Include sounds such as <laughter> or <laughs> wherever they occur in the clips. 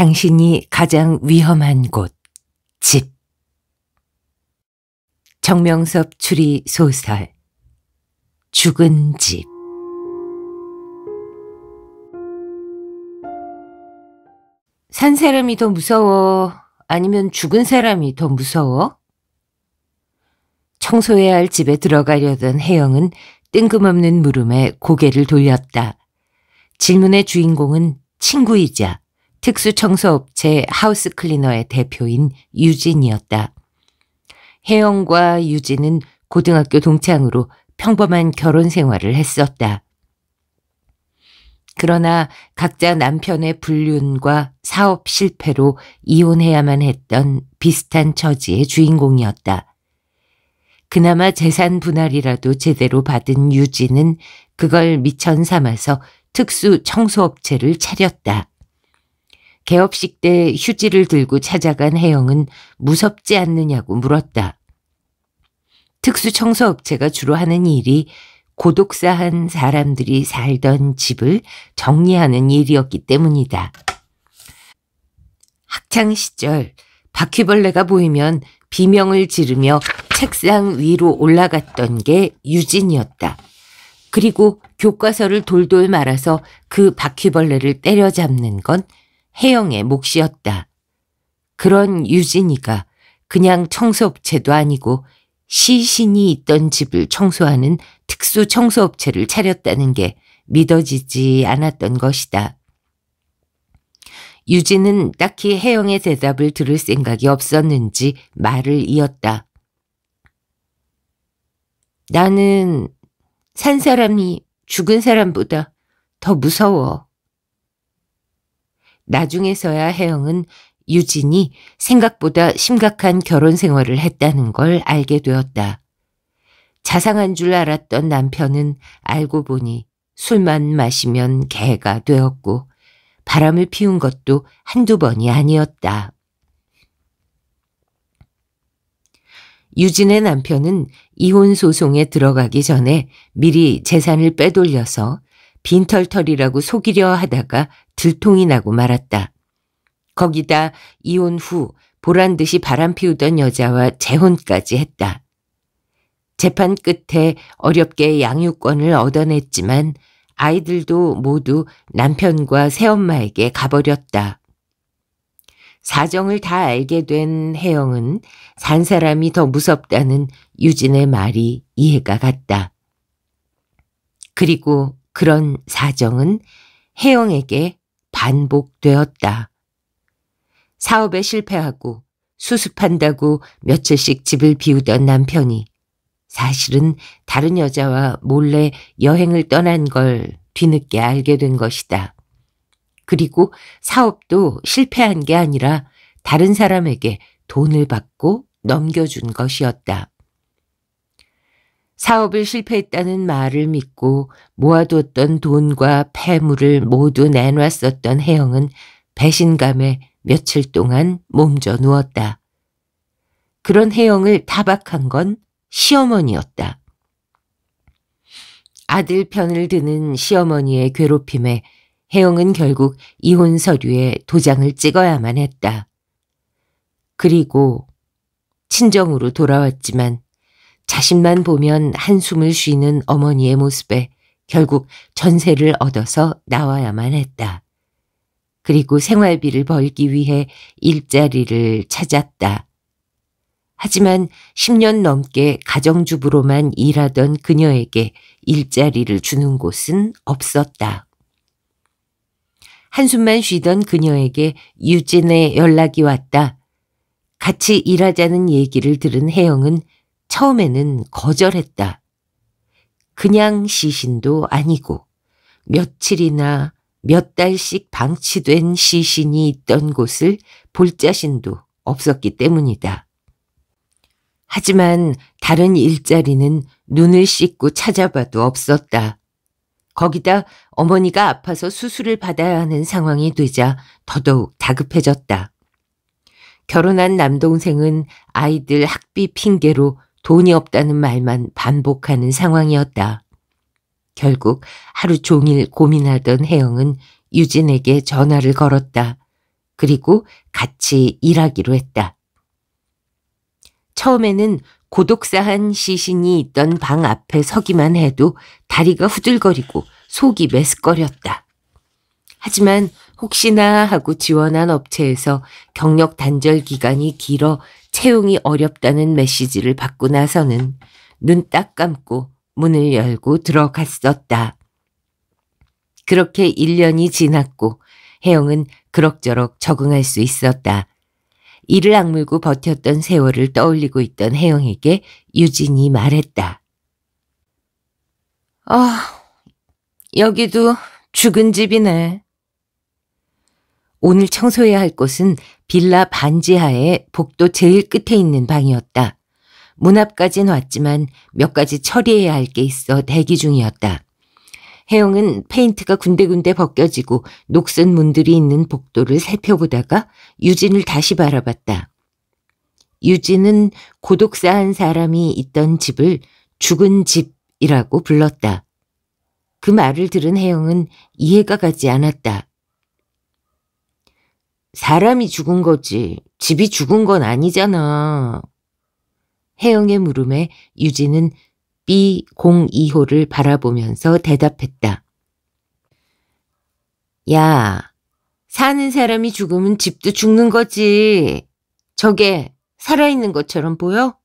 당신이 가장 위험한 곳, 집. 정명섭 추리 소설, 죽은 집. 산 사람이 더 무서워? 아니면 죽은 사람이 더 무서워? 청소해야 할 집에 들어가려던 혜영은 뜬금없는 물음에 고개를 돌렸다. 질문의 주인공은 친구이자 특수청소업체 하우스클리너의 대표인 유진이었다. 혜영과 유진은 고등학교 동창으로 평범한 결혼 생활을 했었다. 그러나 각자 남편의 불륜과 사업 실패로 이혼해야만 했던 비슷한 처지의 주인공이었다. 그나마 재산 분할이라도 제대로 받은 유진은 그걸 미천 삼아서 특수 청소업체를 차렸다. 개업식 때 휴지를 들고 찾아간 혜영은 무섭지 않느냐고 물었다. 특수청소업체가 주로 하는 일이 고독사한 사람들이 살던 집을 정리하는 일이었기 때문이다. 학창 시절 바퀴벌레가 보이면 비명을 지르며 책상 위로 올라갔던 게 유진이었다. 그리고 교과서를 돌돌 말아서 그 바퀴벌레를 때려잡는 건 혜영의 몫이었다. 그런 유진이가 그냥 청소업체도 아니고 시신이 있던 집을 청소하는 특수 청소업체를 차렸다는 게 믿어지지 않았던 것이다. 유진은 딱히 혜영의 대답을 들을 생각이 없었는지 말을 이었다. 나는 산 사람이 죽은 사람보다 더 무서워. 나중에서야 혜영은 유진이 생각보다 심각한 결혼 생활을 했다는 걸 알게 되었다. 자상한 줄 알았던 남편은 알고 보니 술만 마시면 개가 되었고 바람을 피운 것도 한두 번이 아니었다. 유진의 남편은 이혼 소송에 들어가기 전에 미리 재산을 빼돌려서 빈털털이라고 속이려 하다가 들통이 나고 말았다. 거기다 이혼 후 보란 듯이 바람 피우던 여자와 재혼까지 했다. 재판 끝에 어렵게 양육권을 얻어냈지만 아이들도 모두 남편과 새엄마에게 가버렸다. 사정을 다 알게 된 혜영은 산 사람이 더 무섭다는 유진의 말이 이해가 갔다. 그리고 그런 사정은 혜영에게 반복되었다. 사업에 실패하고 수습한다고 며칠씩 집을 비우던 남편이 사실은 다른 여자와 몰래 여행을 떠난 걸 뒤늦게 알게 된 것이다. 그리고 사업도 실패한 게 아니라 다른 사람에게 돈을 받고 넘겨준 것이었다. 사업을 실패했다는 말을 믿고 모아뒀던 돈과 폐물을 모두 내놨었던 혜영은 배신감에 며칠 동안 몸져 누웠다. 그런 혜영을 타박한 건 시어머니였다. 아들 편을 드는 시어머니의 괴롭힘에 혜영은 결국 이혼 서류에 도장을 찍어야만 했다. 그리고 친정으로 돌아왔지만 자신만 보면 한숨을 쉬는 어머니의 모습에 결국 전세를 얻어서 나와야만 했다. 그리고 생활비를 벌기 위해 일자리를 찾았다. 하지만 10년 넘게 가정주부로만 일하던 그녀에게 일자리를 주는 곳은 없었다. 한숨만 쉬던 그녀에게 유진의 연락이 왔다. 같이 일하자는 얘기를 들은 혜영은 처음에는 거절했다. 그냥 시신도 아니고 며칠이나 몇 달씩 방치된 시신이 있던 곳을 볼 자신도 없었기 때문이다. 하지만 다른 일자리는 눈을 씻고 찾아봐도 없었다. 거기다 어머니가 아파서 수술을 받아야 하는 상황이 되자 더더욱 다급해졌다. 결혼한 남동생은 아이들 학비 핑계로 돈이 없다는 말만 반복하는 상황이었다. 결국 하루 종일 고민하던 혜영은 유진에게 전화를 걸었다. 그리고 같이 일하기로 했다. 처음에는 고독사한 시신이 있던 방 앞에 서기만 해도 다리가 후들거리고 속이 메스꺼렸다. 하지만 혹시나 하고 지원한 업체에서 경력 단절 기간이 길어 채용이 어렵다는 메시지를 받고 나서는 눈 딱 감고 문을 열고 들어갔었다. 그렇게 1년이 지났고 혜영은 그럭저럭 적응할 수 있었다. 이를 악물고 버텼던 세월을 떠올리고 있던 혜영에게 유진이 말했다. 아, 어, 여기도 죽은 집이네. 오늘 청소해야 할 곳은 빌라 반지하의 복도 제일 끝에 있는 방이었다. 문 앞까진 왔지만 몇 가지 처리해야 할 게 있어 대기 중이었다. 혜영은 페인트가 군데군데 벗겨지고 녹슨 문들이 있는 복도를 살펴보다가 유진을 다시 바라봤다. 유진은 고독사한 사람이 있던 집을 죽은 집이라고 불렀다. 그 말을 들은 혜영은 이해가 가지 않았다. 사람이 죽은 거지 집이 죽은 건 아니잖아. 혜영의 물음에 유진은 B02호를 바라보면서 대답했다. 야, 사는 사람이 죽으면 집도 죽는 거지. 저게 살아있는 것처럼 보여?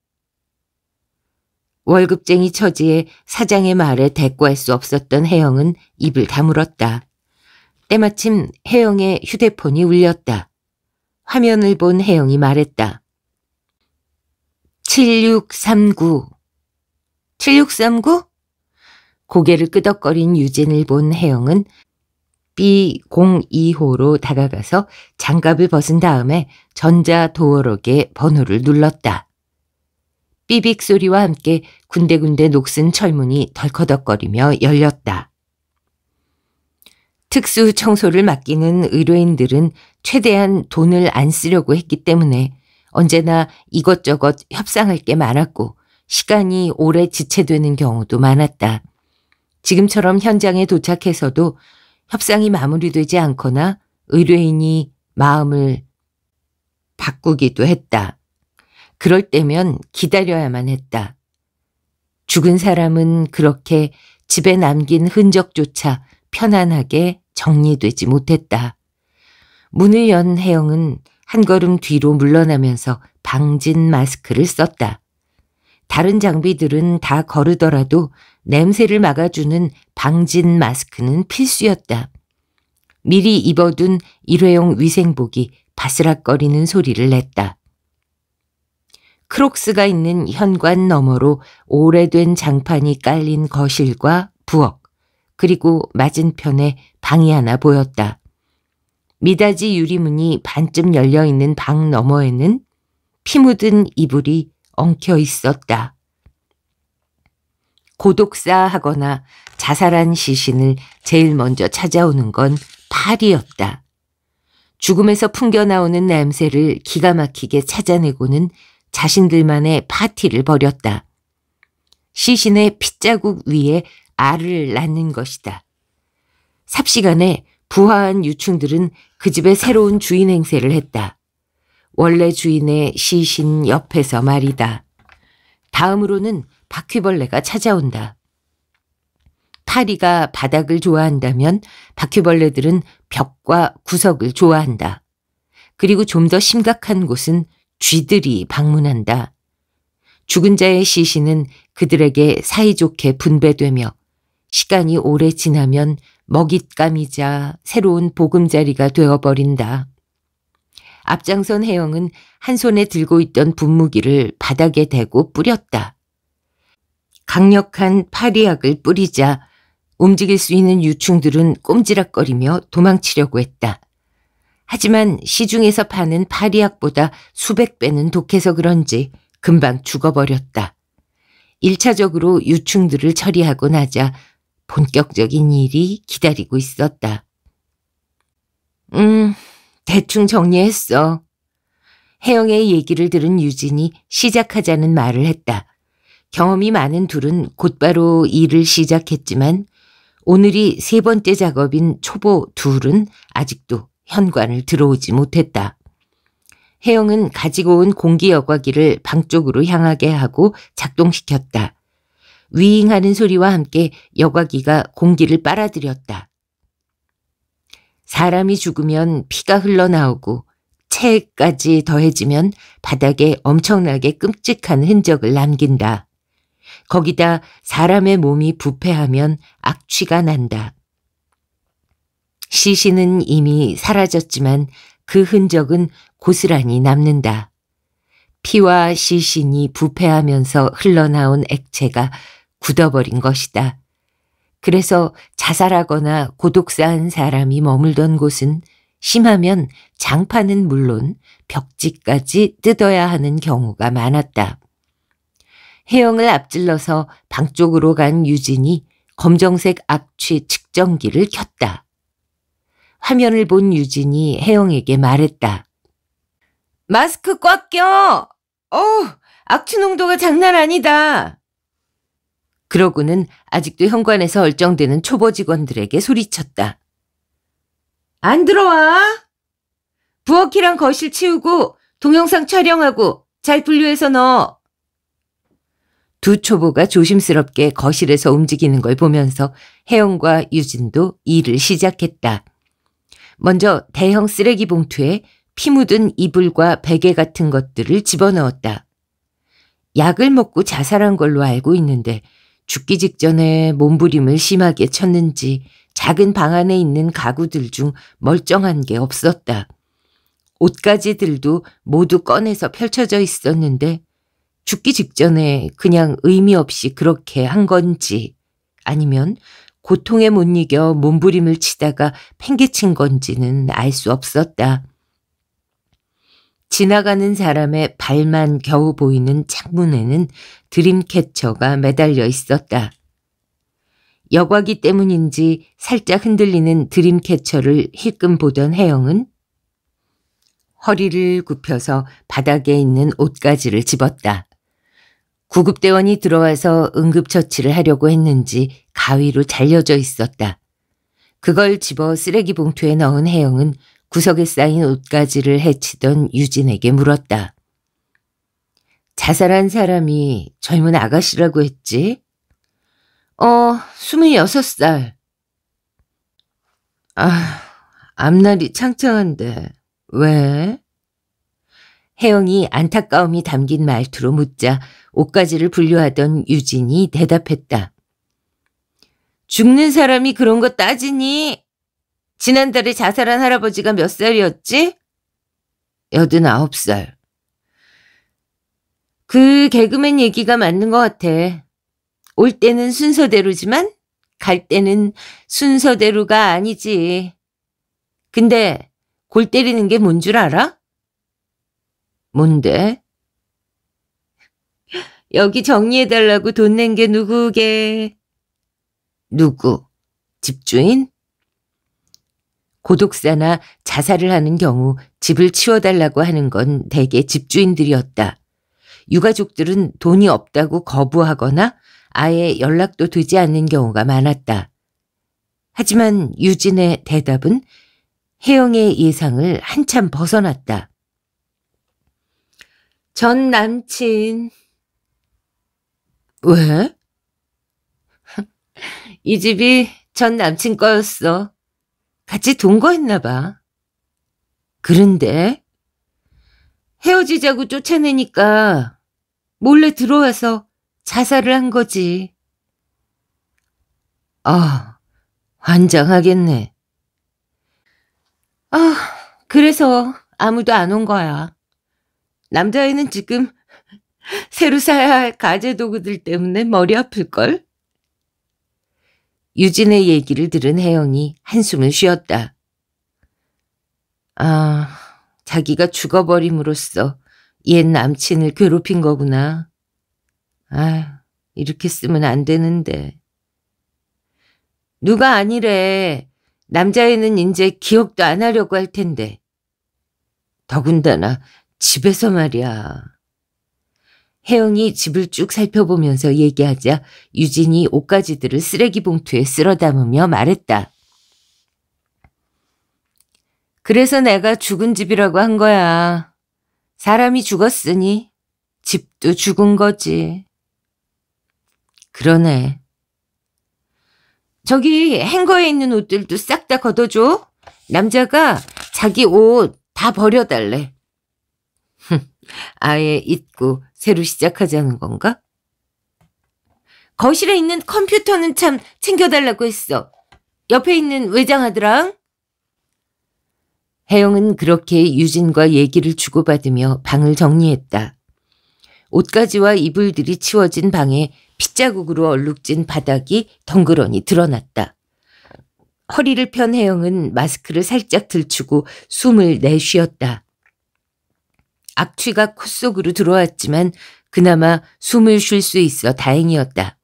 월급쟁이 처지에 사장의 말에 대꾸할 수 없었던 혜영은 입을 다물었다. 때마침 혜영의 휴대폰이 울렸다. 화면을 본 혜영이 말했다. 7639. 7639? 고개를 끄덕거린 유진을 본 혜영은 B02호로 다가가서 장갑을 벗은 다음에 전자 도어록에 번호를 눌렀다. 삐빅 소리와 함께 군데군데 녹슨 철문이 덜커덕거리며 열렸다. 특수 청소를 맡기는 의뢰인들은 최대한 돈을 안 쓰려고 했기 때문에 언제나 이것저것 협상할 게 많았고 시간이 오래 지체되는 경우도 많았다. 지금처럼 현장에 도착해서도 협상이 마무리되지 않거나 의뢰인이 마음을 바꾸기도 했다. 그럴 때면 기다려야만 했다. 죽은 사람은 그렇게 집에 남긴 흔적조차 편안하게 정리되지 못했다. 문을 연 해영은 한 걸음 뒤로 물러나면서 방진 마스크를 썼다. 다른 장비들은 다 거르더라도 냄새를 막아주는 방진 마스크는 필수였다. 미리 입어둔 일회용 위생복이 바스락거리는 소리를 냈다. 크록스가 있는 현관 너머로 오래된 장판이 깔린 거실과 부엌, 그리고 맞은편에 방이 하나 보였다. 미닫이 유리문이 반쯤 열려 있는 방 너머에는 피 묻은 이불이 엉켜 있었다. 고독사하거나 자살한 시신을 제일 먼저 찾아오는 건 파리였다. 죽음에서 풍겨나오는 냄새를 기가 막히게 찾아내고는 자신들만의 파티를 벌였다. 시신의 핏자국 위에 알을 낳는 것이다. 삽시간에 부화한 유충들은 그 집의 새로운 주인 행세를 했다. 원래 주인의 시신 옆에서 말이다. 다음으로는 바퀴벌레가 찾아온다. 파리가 바닥을 좋아한다면 바퀴벌레들은 벽과 구석을 좋아한다. 그리고 좀 더 심각한 곳은 쥐들이 방문한다. 죽은 자의 시신은 그들에게 사이좋게 분배되며 시간이 오래 지나면 먹잇감이자 새로운 보금자리가 되어버린다. 앞장선 해영은 한 손에 들고 있던 분무기를 바닥에 대고 뿌렸다. 강력한 파리약을 뿌리자 움직일 수 있는 유충들은 꼼지락거리며 도망치려고 했다. 하지만 시중에서 파는 파리약보다 수백 배는 독해서 그런지 금방 죽어버렸다. 1차적으로 유충들을 처리하고 나자 본격적인 일이 기다리고 있었다. 음, 대충 정리했어. 혜영의 얘기를 들은 유진이 시작하자는 말을 했다. 경험이 많은 둘은 곧바로 일을 시작했지만 오늘이 세 번째 작업인 초보 둘은 아직도 현관을 들어오지 못했다. 혜영은 가지고 온 공기 여과기를 방 쪽으로 향하게 하고 작동시켰다. 위잉하는 소리와 함께 여과기가 공기를 빨아들였다. 사람이 죽으면 피가 흘러나오고 체까지 더해지면 바닥에 엄청나게 끔찍한 흔적을 남긴다. 거기다 사람의 몸이 부패하면 악취가 난다. 시신은 이미 사라졌지만 그 흔적은 고스란히 남는다. 피와 시신이 부패하면서 흘러나온 액체가 굳어버린 것이다. 그래서 자살하거나 고독사한 사람이 머물던 곳은 심하면 장판은 물론 벽지까지 뜯어야 하는 경우가 많았다. 혜영을 앞질러서 방 쪽으로 간 유진이 검정색 악취 측정기를 켰다. 화면을 본 유진이 혜영에게 말했다. 마스크 꽉 껴! 어우, 악취 농도가 장난 아니다. 그러고는 아직도 현관에서 얼쩡대는 초보 직원들에게 소리쳤다. 안 들어와! 부엌이랑 거실 치우고 동영상 촬영하고 잘 분류해서 넣어. 두 초보가 조심스럽게 거실에서 움직이는 걸 보면서 혜영과 유진도 일을 시작했다. 먼저 대형 쓰레기 봉투에 피 묻은 이불과 베개 같은 것들을 집어넣었다. 약을 먹고 자살한 걸로 알고 있는데 죽기 직전에 몸부림을 심하게 쳤는지 작은 방 안에 있는 가구들 중 멀쩡한 게 없었다. 옷가지들도 모두 꺼내서 펼쳐져 있었는데 죽기 직전에 그냥 의미 없이 그렇게 한 건지 아니면 고통에 못 이겨 몸부림을 치다가 팽개친 건지는 알 수 없었다. 지나가는 사람의 발만 겨우 보이는 창문에는 드림캐쳐가 매달려 있었다. 여과기 때문인지 살짝 흔들리는 드림캐쳐를 힐끔 보던 혜영은 허리를 굽혀서 바닥에 있는 옷가지를 집었다. 구급대원이 들어와서 응급처치를 하려고 했는지 가위로 잘려져 있었다. 그걸 집어 쓰레기 봉투에 넣은 혜영은 구석에 쌓인 옷가지를 해치던 유진에게 물었다. 자살한 사람이 젊은 아가씨라고 했지? 어, 스물여섯 살. 아, 앞날이 창창한데 왜? 혜영이 안타까움이 담긴 말투로 묻자 옷가지를 분류하던 유진이 대답했다. 죽는 사람이 그런 거 따지니? 지난달에 자살한 할아버지가 몇 살이었지? 89살. 그 개그맨 얘기가 맞는 것 같아. 올 때는 순서대로지만 갈 때는 순서대로가 아니지. 근데 골 때리는 게 뭔 줄 알아? 뭔데? 여기 정리해달라고 돈 낸 게 누구게? 누구? 집주인? 고독사나 자살을 하는 경우 집을 치워달라고 하는 건 대개 집주인들이었다. 유가족들은 돈이 없다고 거부하거나 아예 연락도 되지 않는 경우가 많았다. 하지만 유진의 대답은 혜영의 예상을 한참 벗어났다. 전 남친. 왜? <laughs> 이 집이 전 남친 거였어. 같이 동거했나 봐. 그런데 헤어지자고 쫓아내니까 몰래 들어와서 자살을 한 거지. 아, 환장하겠네. 아, 그래서 아무도 안 온 거야. 남자애는 지금 새로 사야 할 가재 도구들 때문에 머리 아플걸? 유진의 얘기를 들은 혜영이 한숨을 쉬었다. 아, 자기가 죽어버림으로써 옛 남친을 괴롭힌 거구나. 아, 이렇게 쓰면 안 되는데. 누가 아니래. 남자애는 이제 기억도 안 하려고 할 텐데. 더군다나 집에서 말이야. 혜영이 집을 쭉 살펴보면서 얘기하자 유진이 옷가지들을 쓰레기 봉투에 쓸어 담으며 말했다. 그래서 내가 죽은 집이라고 한 거야. 사람이 죽었으니 집도 죽은 거지. 그러네. 저기 행거에 있는 옷들도 싹 다 걷어줘. 남자가 자기 옷 다 버려달래. 아예 잊고 새로 시작하자는 건가? 거실에 있는 컴퓨터는 참 챙겨달라고 했어. 옆에 있는 외장하드랑. 혜영은 그렇게 유진과 얘기를 주고받으며 방을 정리했다. 옷가지와 이불들이 치워진 방에 핏자국으로 얼룩진 바닥이 덩그러니 드러났다. 허리를 편 혜영은 마스크를 살짝 들추고 숨을 내쉬었다. 악취가 코 속으로 들어왔지만 그나마 숨을 쉴 수 있어 다행이었다.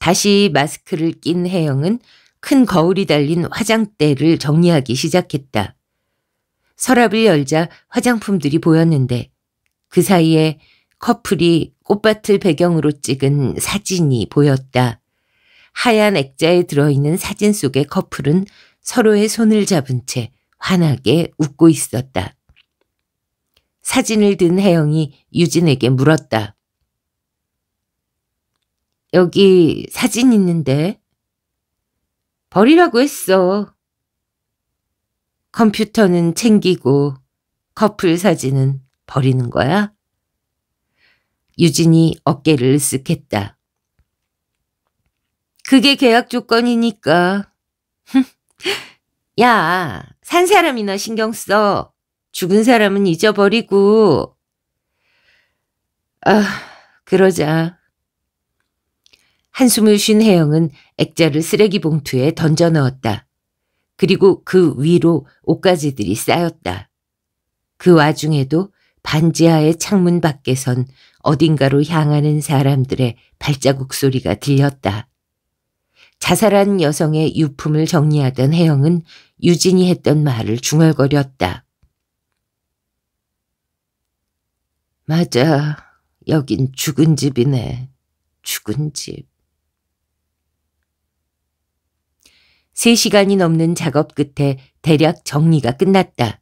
다시 마스크를 낀 혜영은 큰 거울이 달린 화장대를 정리하기 시작했다. 서랍을 열자 화장품들이 보였는데 그 사이에 커플이 꽃밭을 배경으로 찍은 사진이 보였다. 하얀 액자에 들어있는 사진 속의 커플은 서로의 손을 잡은 채 환하게 웃고 있었다. 사진을 든 혜영이 유진에게 물었다. 여기 사진 있는데 버리라고 했어. 컴퓨터는 챙기고 커플 사진은 버리는 거야? 유진이 어깨를 으쓱했다. 그게 계약 조건이니까. <laughs> 야, 산 사람이나 신경 써. 죽은 사람은 잊어버리고. 아, 그러자. 한숨을 쉰 혜영은 액자를 쓰레기 봉투에 던져 넣었다. 그리고 그 위로 옷가지들이 쌓였다. 그 와중에도 반지하의 창문 밖에선 어딘가로 향하는 사람들의 발자국 소리가 들렸다. 자살한 여성의 유품을 정리하던 혜영은 유진이 했던 말을 중얼거렸다. 맞아. 여긴 죽은 집이네. 죽은 집. 세시간이 넘는 작업 끝에 대략 정리가 끝났다.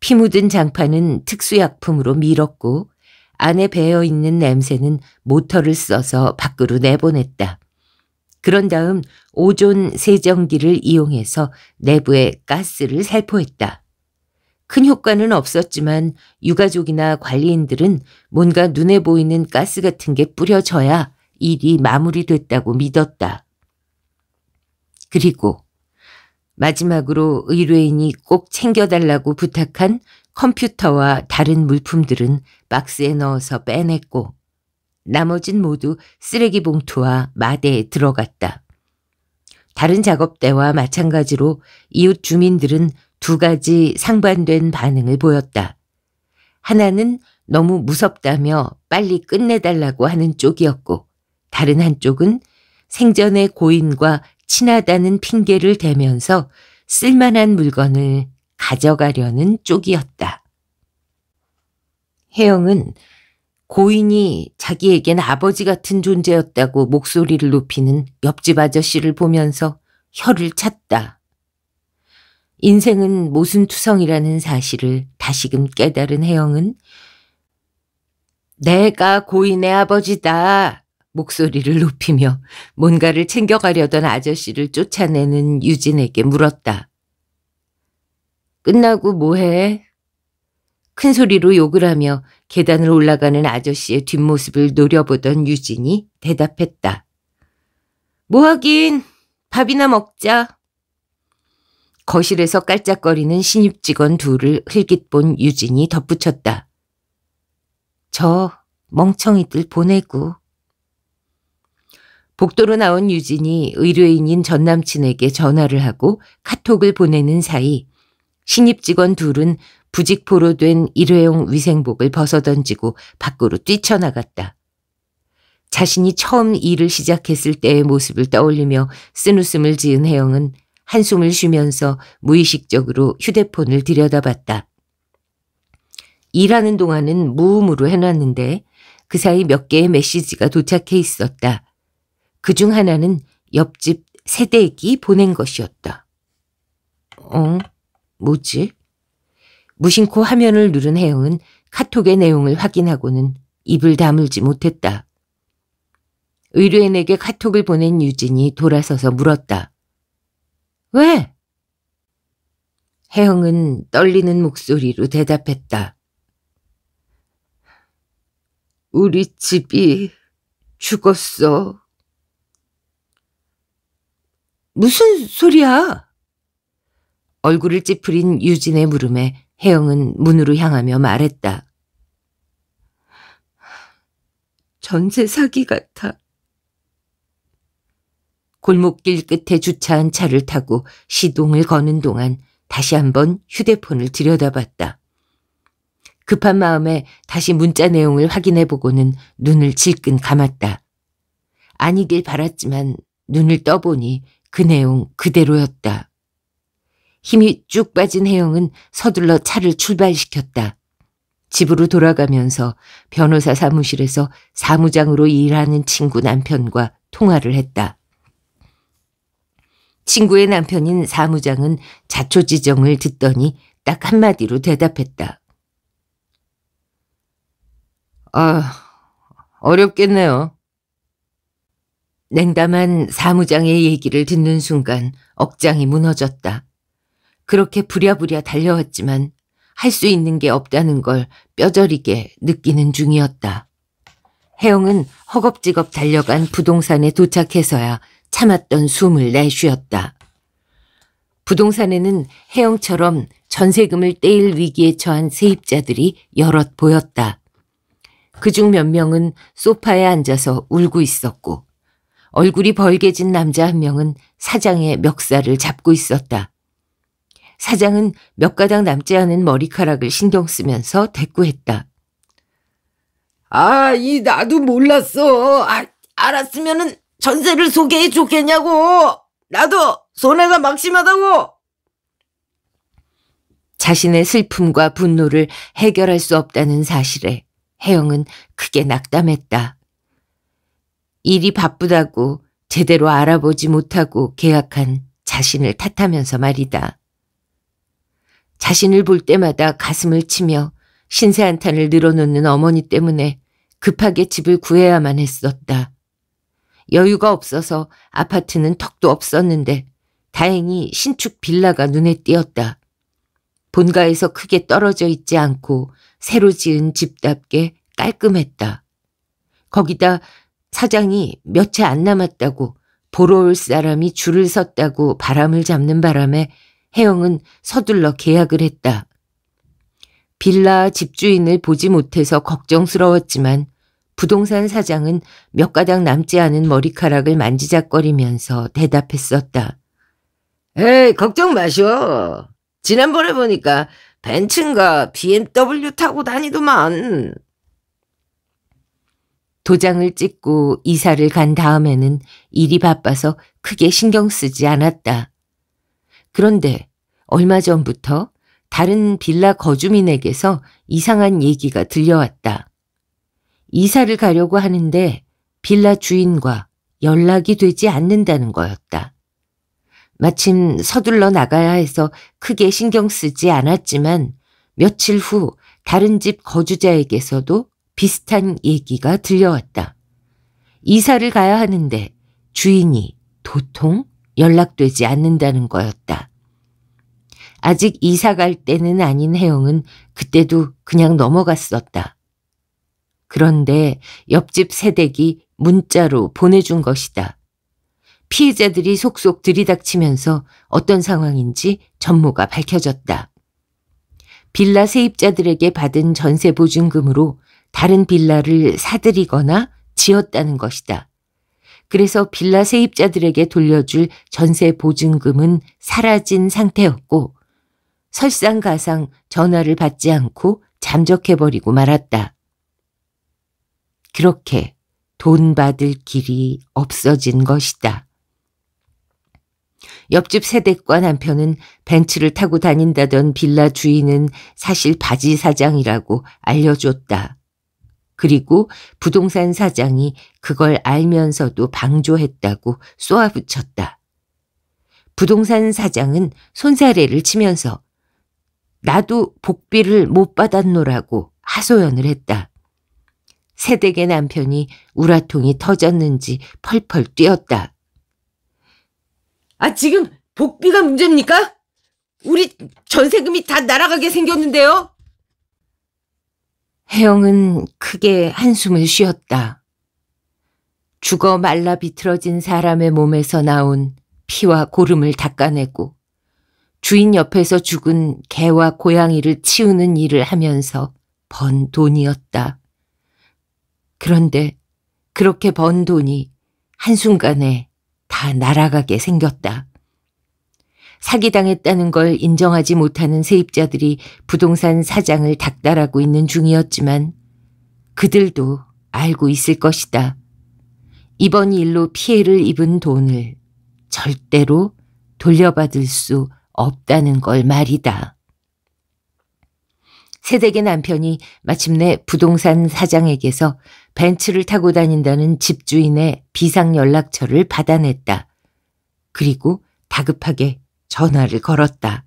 피 묻은 장판은 특수약품으로 밀었고 안에 배어 있는 냄새는 모터를 써서 밖으로 내보냈다. 그런 다음 오존 세정기를 이용해서 내부에 가스를 살포했다. 큰 효과는 없었지만 유가족이나 관리인들은 뭔가 눈에 보이는 가스 같은 게 뿌려져야 일이 마무리됐다고 믿었다. 그리고 마지막으로 의뢰인이 꼭 챙겨달라고 부탁한 컴퓨터와 다른 물품들은 박스에 넣어서 빼냈고 나머진 모두 쓰레기 봉투와 마대에 들어갔다. 다른 작업대와 마찬가지로 이웃 주민들은 두 가지 상반된 반응을 보였다. 하나는 너무 무섭다며 빨리 끝내달라고 하는 쪽이었고, 다른 한쪽은 생전의 고인과 친하다는 핑계를 대면서 쓸만한 물건을 가져가려는 쪽이었다. 혜영은 고인이 자기에겐 아버지 같은 존재였다고 목소리를 높이는 옆집 아저씨를 보면서 혀를 찼다. 인생은 모순투성이라는 사실을 다시금 깨달은 혜영은 내가 고인의 아버지다 목소리를 높이며 뭔가를 챙겨가려던 아저씨를 쫓아내는 유진에게 물었다. 끝나고 뭐해? 큰 소리로 욕을 하며 계단을 올라가는 아저씨의 뒷모습을 노려보던 유진이 대답했다. 뭐 하긴 밥이나 먹자. 거실에서 깔짝거리는 신입 직원 둘을 흘깃본 유진이 덧붙였다. 저 멍청이들 보내고. 복도로 나온 유진이 의뢰인인 전 남친에게 전화를 하고 카톡을 보내는 사이 신입 직원 둘은 부직포로 된 일회용 위생복을 벗어던지고 밖으로 뛰쳐나갔다. 자신이 처음 일을 시작했을 때의 모습을 떠올리며 쓴웃음을 지은 혜영은 한숨을 쉬면서 무의식적으로 휴대폰을 들여다봤다. 일하는 동안은 무음으로 해놨는데 그 사이 몇 개의 메시지가 도착해 있었다. 그 중 하나는 옆집 새댁이 보낸 것이었다. 어? 뭐지? 무심코 화면을 누른 혜영은 카톡의 내용을 확인하고는 입을 다물지 못했다. 의뢰인에게 카톡을 보낸 유진이 돌아서서 물었다. 왜? 혜영은 떨리는 목소리로 대답했다. 우리 집이 죽었어. 무슨 소리야? 얼굴을 찌푸린 유진의 물음에 혜영은 문으로 향하며 말했다. 전세 사기 같아. 골목길 끝에 주차한 차를 타고 시동을 거는 동안 다시 한번 휴대폰을 들여다봤다. 급한 마음에 다시 문자 내용을 확인해보고는 눈을 질끈 감았다. 아니길 바랐지만 눈을 떠보니 그 내용 그대로였다. 힘이 쭉 빠진 혜영은 서둘러 차를 출발시켰다. 집으로 돌아가면서 변호사 사무실에서 사무장으로 일하는 친구 남편과 통화를 했다. 친구의 남편인 사무장은 자초지정을 듣더니 딱 한마디로 대답했다. 아, 어렵겠네요. 냉담한 사무장의 얘기를 듣는 순간 억장이 무너졌다. 그렇게 부랴부랴 달려왔지만 할 수 있는 게 없다는 걸 뼈저리게 느끼는 중이었다. 혜영은 허겁지겁 달려간 부동산에 도착해서야 참았던 숨을 내쉬었다. 부동산에는 해영처럼 전세금을 떼일 위기에 처한 세입자들이 여럿 보였다. 그 중 몇 명은 소파에 앉아서 울고 있었고 얼굴이 벌개진 남자 한 명은 사장의 멱살을 잡고 있었다. 사장은 몇 가닥 남지 않은 머리카락을 신경 쓰면서 대꾸했다. 아, 이 나도 몰랐어. 아, 알았으면은 전세를 소개해 줬겠냐고! 나도 손해가 막심하다고! 자신의 슬픔과 분노를 해결할 수 없다는 사실에 혜영은 크게 낙담했다. 일이 바쁘다고 제대로 알아보지 못하고 계약한 자신을 탓하면서 말이다. 자신을 볼 때마다 가슴을 치며 신세 한탄을 늘어놓는 어머니 때문에 급하게 집을 구해야만 했었다. 여유가 없어서 아파트는 턱도 없었는데 다행히 신축 빌라가 눈에 띄었다. 본가에서 크게 떨어져 있지 않고 새로 지은 집답게 깔끔했다. 거기다 사장이 몇 채 안 남았다고 보러 올 사람이 줄을 섰다고 바람을 잡는 바람에 혜영은 서둘러 계약을 했다. 빌라 집주인을 보지 못해서 걱정스러웠지만 부동산 사장은 몇 가닥 남지 않은 머리카락을 만지작거리면서 대답했었다. 에이, 걱정 마셔 지난번에 보니까 벤츠인가 BMW 타고 다니더만. 도장을 찍고 이사를 간 다음에는 일이 바빠서 크게 신경 쓰지 않았다. 그런데 얼마 전부터 다른 빌라 거주민에게서 이상한 얘기가 들려왔다. 이사를 가려고 하는데 빌라 주인과 연락이 되지 않는다는 거였다. 마침 서둘러 나가야 해서 크게 신경 쓰지 않았지만 며칠 후 다른 집 거주자에게서도 비슷한 얘기가 들려왔다. 이사를 가야 하는데 주인이 도통 연락되지 않는다는 거였다. 아직 이사 갈 때는 아닌 혜영은 그때도 그냥 넘어갔었다. 그런데 옆집 새댁이 문자로 보내준 것이다. 피해자들이 속속 들이닥치면서 어떤 상황인지 전모가 밝혀졌다. 빌라 세입자들에게 받은 전세 보증금으로 다른 빌라를 사들이거나 지었다는 것이다. 그래서 빌라 세입자들에게 돌려줄 전세 보증금은 사라진 상태였고 설상가상 전화를 받지 않고 잠적해버리고 말았다. 그렇게 돈 받을 길이 없어진 것이다. 옆집 세대과 남편은 벤츠를 타고 다닌다던 빌라 주인은 사실 바지 사장이라고 알려줬다. 그리고 부동산 사장이 그걸 알면서도 방조했다고 쏘아붙였다. 부동산 사장은 손사래를 치면서 나도 복비를 못 받았노라고 하소연을 했다. 새댁의 남편이 우라통이 터졌는지 펄펄 뛰었다. 아, 지금 복비가 문제입니까? 우리 전세금이 다 날아가게 생겼는데요? 혜영은 크게 한숨을 쉬었다. 죽어 말라 비틀어진 사람의 몸에서 나온 피와 고름을 닦아내고 주인 옆에서 죽은 개와 고양이를 치우는 일을 하면서 번 돈이었다. 그런데 그렇게 번 돈이 한순간에 다 날아가게 생겼다. 사기당했다는 걸 인정하지 못하는 세입자들이 부동산 사장을 닥달하고 있는 중이었지만 그들도 알고 있을 것이다. 이번 일로 피해를 입은 돈을 절대로 돌려받을 수 없다는 걸 말이다. 세댁의 남편이 마침내 부동산 사장에게서 벤츠를 타고 다닌다는 집주인의 비상 연락처를 받아냈다. 그리고 다급하게 전화를 걸었다.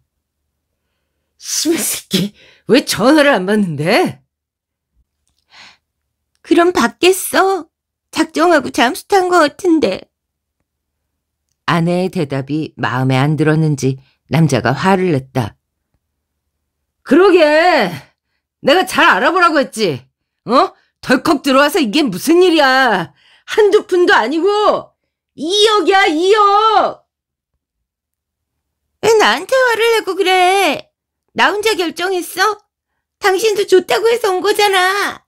씨발 새끼, 왜 전화를 안 받는데? 그럼 받겠어. 작정하고 잠수 탄 것 같은데. 아내의 대답이 마음에 안 들었는지 남자가 화를 냈다. 그러게! 내가 잘 알아보라고 했지. 어? 덜컥 들어와서 이게 무슨 일이야. 한두 푼도 아니고 2억이야 2억. 왜 나한테 화를 내고 그래. 나 혼자 결정했어? 당신도 좋다고 해서 온 거잖아.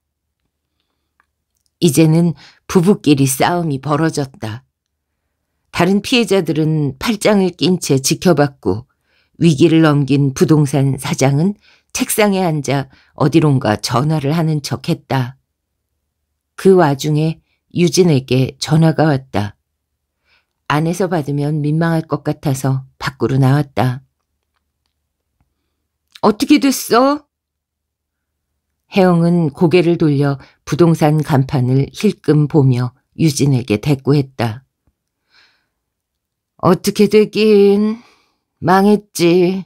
이제는 부부끼리 싸움이 벌어졌다. 다른 피해자들은 팔짱을 낀 채 지켜봤고 위기를 넘긴 부동산 사장은 책상에 앉아 어디론가 전화를 하는 척 했다. 그 와중에 유진에게 전화가 왔다. 안에서 받으면 민망할 것 같아서 밖으로 나왔다. 어떻게 됐어? 혜영은 고개를 돌려 부동산 간판을 힐끔 보며 유진에게 대꾸했다. 어떻게 되긴 망했지.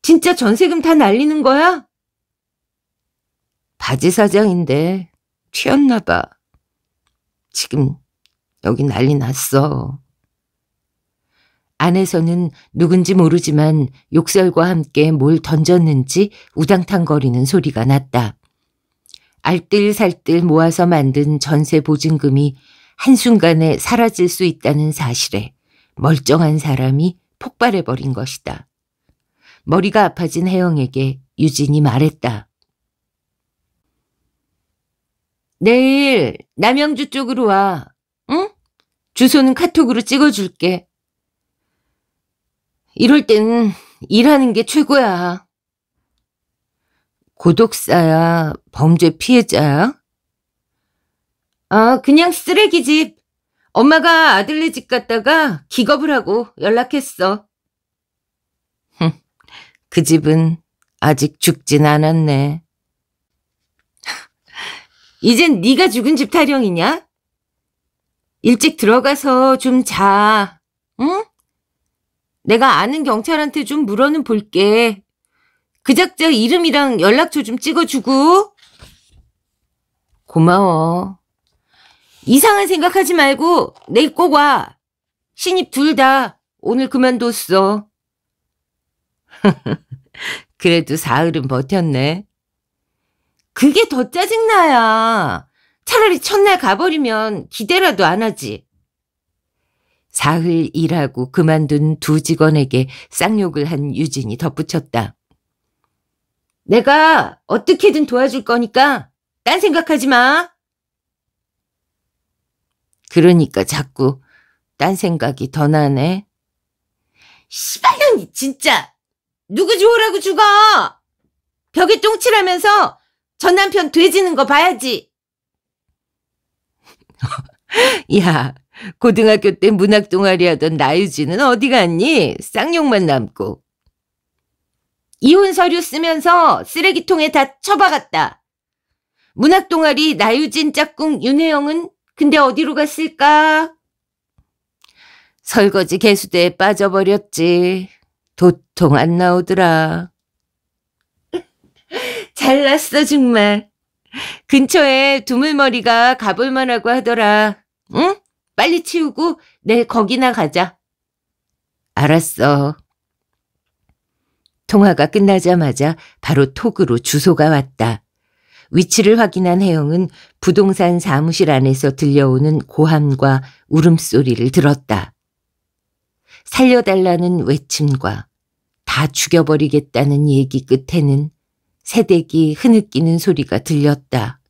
진짜 전세금 다 날리는 거야? 바지 사장인데 튀었나 봐. 지금 여기 난리 났어. 안에서는 누군지 모르지만 욕설과 함께 뭘 던졌는지 우당탕거리는 소리가 났다. 알뜰살뜰 모아서 만든 전세 보증금이 한순간에 사라질 수 있다는 사실에 멀쩡한 사람이 폭발해버린 것이다. 머리가 아파진 혜영에게 유진이 말했다. 내일 남양주 쪽으로 와. 응? 주소는 카톡으로 찍어줄게. 이럴 땐 일하는 게 최고야. 고독사야? 범죄 피해자야? 아, 그냥 쓰레기집. 엄마가 아들네 집 갔다가 기겁을 하고 연락했어. 그 집은 아직 죽진 않았네. 이젠 네가 죽은 집 타령이냐? 일찍 들어가서 좀 자. 응? 내가 아는 경찰한테 좀 물어는 볼게. 그작저 이름이랑 연락처 좀 찍어주고. 고마워. 이상한 생각하지 말고 내일 꼭 와. 신입 둘 다 오늘 그만뒀어. <laughs> 그래도 사흘은 버텼네. 그게 더 짜증나야. 차라리 첫날 가버리면 기대라도 안 하지. 사흘 일하고 그만둔 두 직원에게 쌍욕을 한 유진이 덧붙였다. 내가 어떻게든 도와줄 거니까 딴 생각하지 마. 그러니까 자꾸 딴 생각이 더 나네. 시발년이 진짜 누구 좋으라고 죽어. 벽에 똥칠하면서 전 남편 돼지는 거 봐야지. <laughs> 야, 고등학교 때 문학 동아리 하던 나유진은 어디 갔니? 쌍욕만 남고. 이혼 서류 쓰면서 쓰레기통에 다 처박았다. 문학 동아리 나유진 짝꿍 윤혜영은 근데 어디로 갔을까? 설거지 개수대에 빠져버렸지. 도통 안 나오더라. 잘났어 정말. 근처에 두물머리가 가볼 만하고 하더라. 응? 빨리 치우고 내 거기나 가자. 알았어. 통화가 끝나자마자 바로 톡으로 주소가 왔다. 위치를 확인한 혜영은 부동산 사무실 안에서 들려오는 고함과 울음소리를 들었다. 살려달라는 외침과 다 죽여버리겠다는 얘기 끝에는 새댁이 흐느끼는 소리가 들렸다.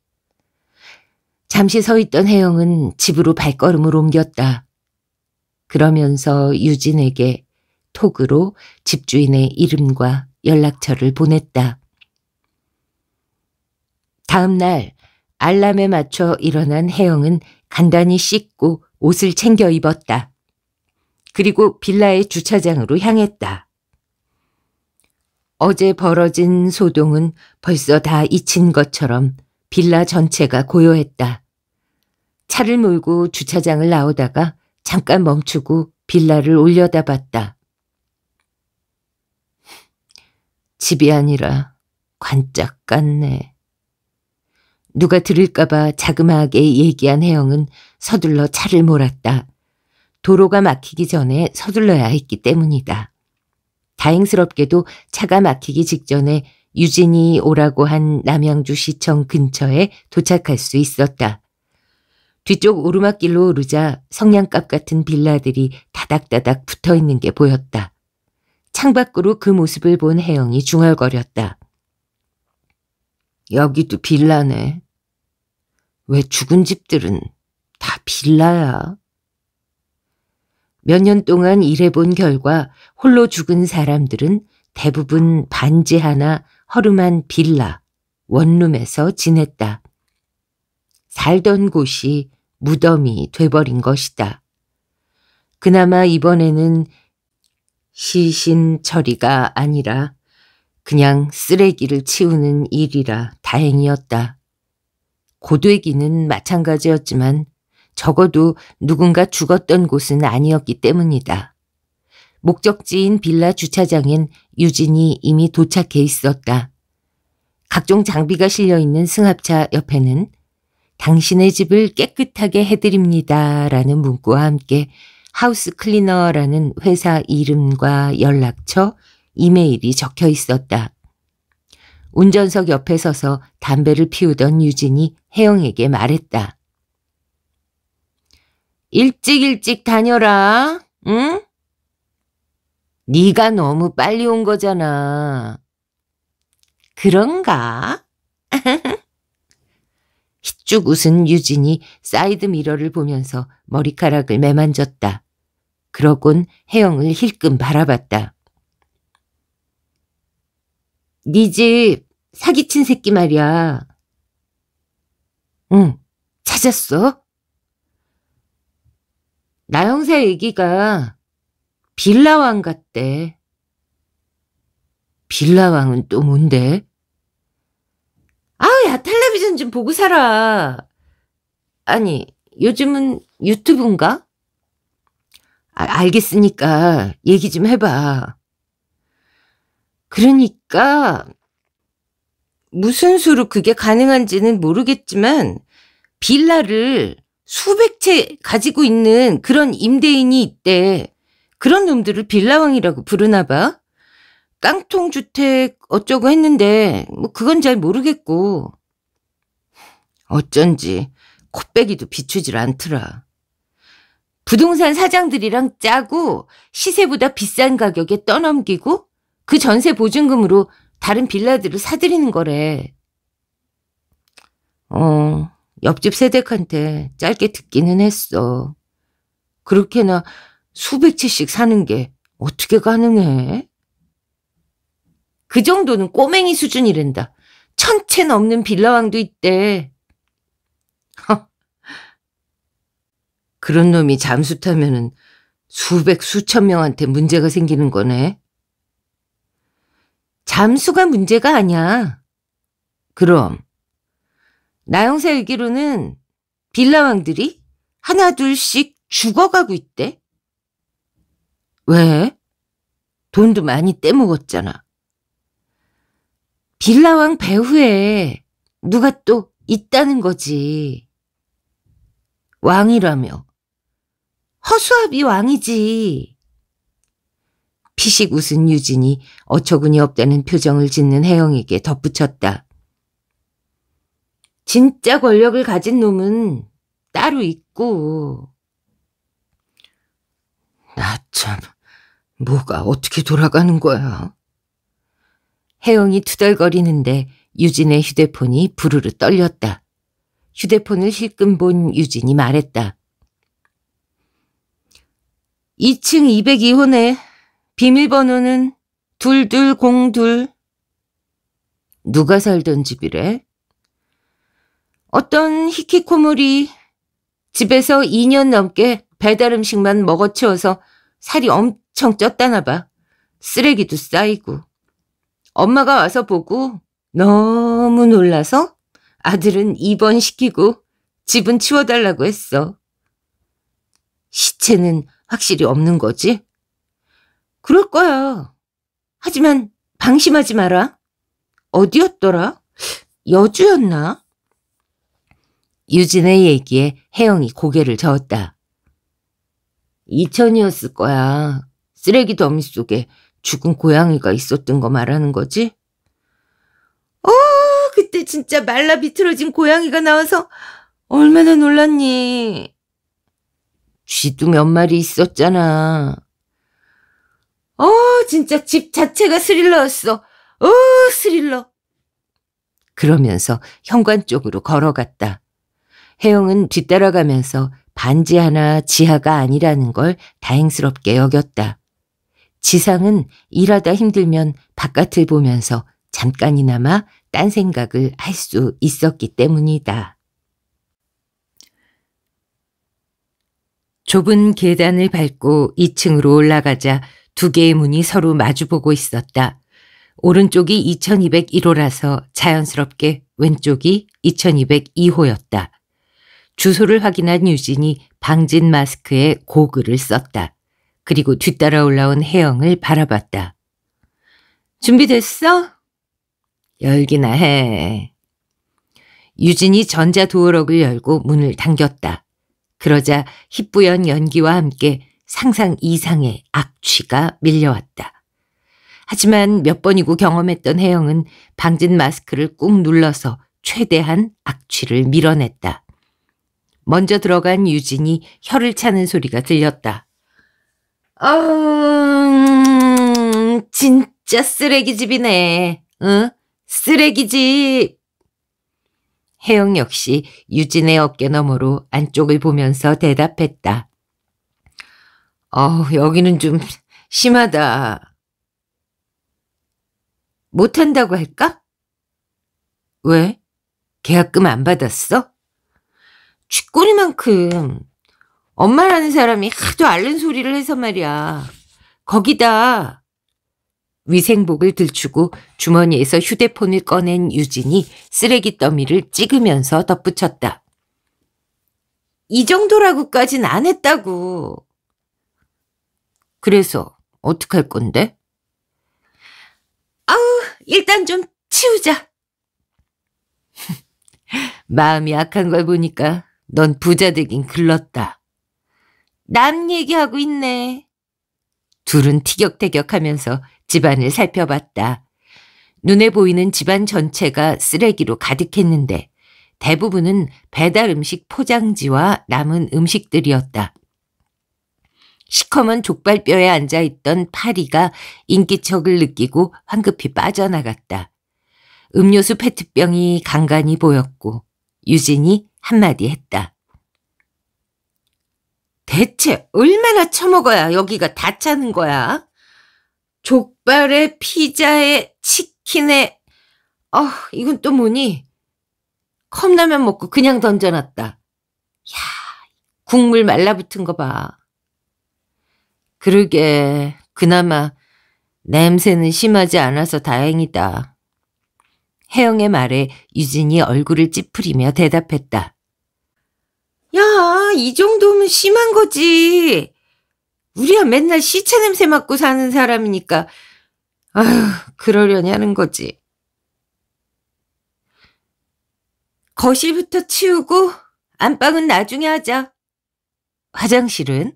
잠시 서 있던 혜영은 집으로 발걸음을 옮겼다. 그러면서 유진에게 톡으로 집주인의 이름과 연락처를 보냈다. 다음 날 알람에 맞춰 일어난 혜영은 간단히 씻고 옷을 챙겨 입었다. 그리고 빌라의 주차장으로 향했다. 어제 벌어진 소동은 벌써 다 잊힌 것처럼 빌라 전체가 고요했다. 차를 몰고 주차장을 나오다가 잠깐 멈추고 빌라를 올려다봤다. 집이 아니라 관짝 같네. 누가 들을까봐 자그마하게 얘기한 혜영은 서둘러 차를 몰았다. 도로가 막히기 전에 서둘러야 했기 때문이다. 다행스럽게도 차가 막히기 직전에 유진이 오라고 한 남양주 시청 근처에 도착할 수 있었다. 뒤쪽 오르막길로 오르자 성냥갑 같은 빌라들이 다닥다닥 붙어 있는 게 보였다. 창밖으로 그 모습을 본 혜영이 중얼거렸다. 여기도 빌라네. 왜 죽은 집들은 다 빌라야? 몇년 동안 일해본 결과 홀로 죽은 사람들은 대부분 반지 하나 허름한 빌라, 원룸에서 지냈다. 살던 곳이 무덤이 돼버린 것이다. 그나마 이번에는 시신 처리가 아니라 그냥 쓰레기를 치우는 일이라 다행이었다. 고되기는 마찬가지였지만 적어도 누군가 죽었던 곳은 아니었기 때문이다. 목적지인 빌라 주차장엔 유진이 이미 도착해 있었다. 각종 장비가 실려있는 승합차 옆에는 당신의 집을 깨끗하게 해드립니다. 라는 문구와 함께 하우스 클리너라는 회사 이름과 연락처, 이메일이 적혀 있었다. 운전석 옆에 서서 담배를 피우던 유진이 혜영에게 말했다. 일찍 일찍 다녀라. 응? 네가 너무 빨리 온 거잖아. 그런가? 희쭉 <laughs> 웃은 유진이 사이드 미러를 보면서 머리카락을 매만졌다. 그러곤 혜영을 힐끔 바라봤다. 네 집 사기친 새끼 말이야. 응, 찾았어? 나 형사 얘기가 빌라왕 같대. 빌라왕은 또 뭔데? 아우 야 텔레비전 좀 보고 살아. 아니 요즘은 유튜브인가? 아, 알겠으니까 얘기 좀 해봐. 그러니까 무슨 수로 그게 가능한지는 모르겠지만 빌라를 수백 채 가지고 있는 그런 임대인이 있대. 그런 놈들을 빌라왕이라고 부르나 봐. 깡통 주택 어쩌고 했는데 뭐 그건 잘 모르겠고. 어쩐지 코빼기도 비추질 않더라. 부동산 사장들이랑 짜고 시세보다 비싼 가격에 떠넘기고 그 전세 보증금으로 다른 빌라들을 사들이는 거래. 어, 옆집 새댁한테 짧게 듣기는 했어. 그렇게나 수백 채씩 사는 게 어떻게 가능해? 그 정도는 꼬맹이 수준이란다. 천채 넘는 빌라왕도 있대. 그런 놈이 잠수 타면은 수백 수천 명한테 문제가 생기는 거네. 잠수가 문제가 아니야. 그럼 나영세의기로는 빌라왕들이 하나둘씩 죽어가고 있대. 왜? 돈도 많이 떼먹었잖아. 빌라왕 배후에 누가 또 있다는 거지. 왕이라며. 허수아비 왕이지. 피식 웃은 유진이 어처구니 없다는 표정을 짓는 혜영에게 덧붙였다. 진짜 권력을 가진 놈은 따로 있고. 나 아, 참, 뭐가 어떻게 돌아가는 거야? 혜영이 투덜거리는데 유진의 휴대폰이 부르르 떨렸다. 휴대폰을 힐끔 본 유진이 말했다. 2층 202호네. 비밀번호는 2202. 누가 살던 집이래? 어떤 히키코물이 집에서 2년 넘게 배달 음식만 먹어치워서 살이 엄청 쪘다나 봐. 쓰레기도 쌓이고. 엄마가 와서 보고 너무 놀라서 아들은 입원시키고 집은 치워달라고 했어. 시체는 확실히 없는 거지? 그럴 거야. 하지만 방심하지 마라. 어디였더라? 여주였나? 유진의 얘기에 혜영이 고개를 저었다. 이천이었을 거야. 쓰레기 더미 속에 죽은 고양이가 있었던 거 말하는 거지? 어, 그때 진짜 말라 비틀어진 고양이가 나와서 얼마나 놀랐니? 쥐도 몇 마리 있었잖아. 어, 진짜 집 자체가 스릴러였어. 어, 스릴러. 그러면서 현관 쪽으로 걸어갔다. 혜영은 뒤따라가면서 반지 하나 지하가 아니라는 걸 다행스럽게 여겼다. 지상은 일하다 힘들면 바깥을 보면서 잠깐이나마 딴 생각을 할 수 있었기 때문이다. 좁은 계단을 밟고 2층으로 올라가자 두 개의 문이 서로 마주보고 있었다. 오른쪽이 2201호라서 자연스럽게 왼쪽이 2202호였다. 주소를 확인한 유진이 방진 마스크에 고글을 썼다. 그리고 뒤따라 올라온 혜영을 바라봤다. 준비됐어? 열기나 해. 유진이 전자도어록을 열고 문을 당겼다. 그러자 희뿌연 연기와 함께 상상 이상의 악취가 밀려왔다. 하지만 몇 번이고 경험했던 혜영은 방진 마스크를 꾹 눌러서 최대한 악취를 밀어냈다. 먼저 들어간 유진이 혀를 차는 소리가 들렸다. 어, 음, 진짜 쓰레기집이네. 응? 쓰레기집. 혜영 역시 유진의 어깨 너머로 안쪽을 보면서 대답했다. 어, 여기는 좀 심하다. 못한다고 할까? 왜? 계약금 안 받았어? 쥐꼬리만큼 엄마라는 사람이 하도 앓는 소리를 해서 말이야. 거기다 위생복을 들추고 주머니에서 휴대폰을 꺼낸 유진이 쓰레기 더미를 찍으면서 덧붙였다. 이 정도라고까진 안 했다고. 그래서 어떡할 건데? 아우 일단 좀 치우자. <laughs> 마음이 약한 걸 보니까 넌 부자 되긴 글렀다. 남 얘기하고 있네. 둘은 티격태격하면서 집안을 살펴봤다. 눈에 보이는 집안 전체가 쓰레기로 가득했는데 대부분은 배달 음식 포장지와 남은 음식들이었다. 시커먼 족발뼈에 앉아있던 파리가 인기척을 느끼고 황급히 빠져나갔다. 음료수 페트병이 간간히 보였고 유진이 한마디 했다. 대체 얼마나 처먹어야 여기가 다 차는 거야? 족발에 피자에 치킨에 어 이건 또 뭐니? 컵라면 먹고 그냥 던져놨다. 야 국물 말라붙은 거 봐. 그러게 그나마 냄새는 심하지 않아서 다행이다. 혜영의 말에 유진이 얼굴을 찌푸리며 대답했다. 야, 이 정도면 심한 거지. 우리야 맨날 시체 냄새 맡고 사는 사람이니까, 아휴, 그러려냐는 거지. 거실부터 치우고, 안방은 나중에 하자. 화장실은?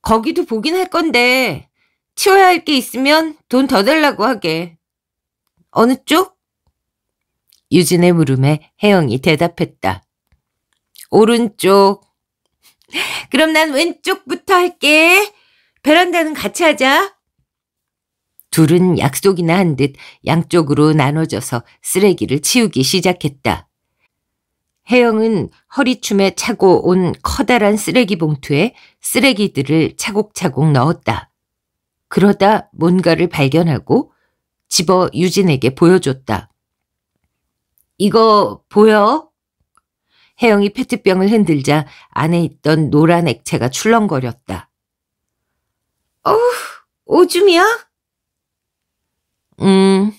거기도 보긴 할 건데, 치워야 할 게 있으면 돈 더 달라고 하게. 어느 쪽? 유진의 물음에 혜영이 대답했다. 오른쪽. <laughs> 그럼 난 왼쪽부터 할게. 베란다는 같이 하자. 둘은 약속이나 한 듯 양쪽으로 나눠져서 쓰레기를 치우기 시작했다. 혜영은 허리춤에 차고 온 커다란 쓰레기 봉투에 쓰레기들을 차곡차곡 넣었다. 그러다 뭔가를 발견하고 집어 유진에게 보여줬다. 이거 보여? 혜영이 페트병을 흔들자 안에 있던 노란 액체가 출렁거렸다. 어우, 오줌이야? 음.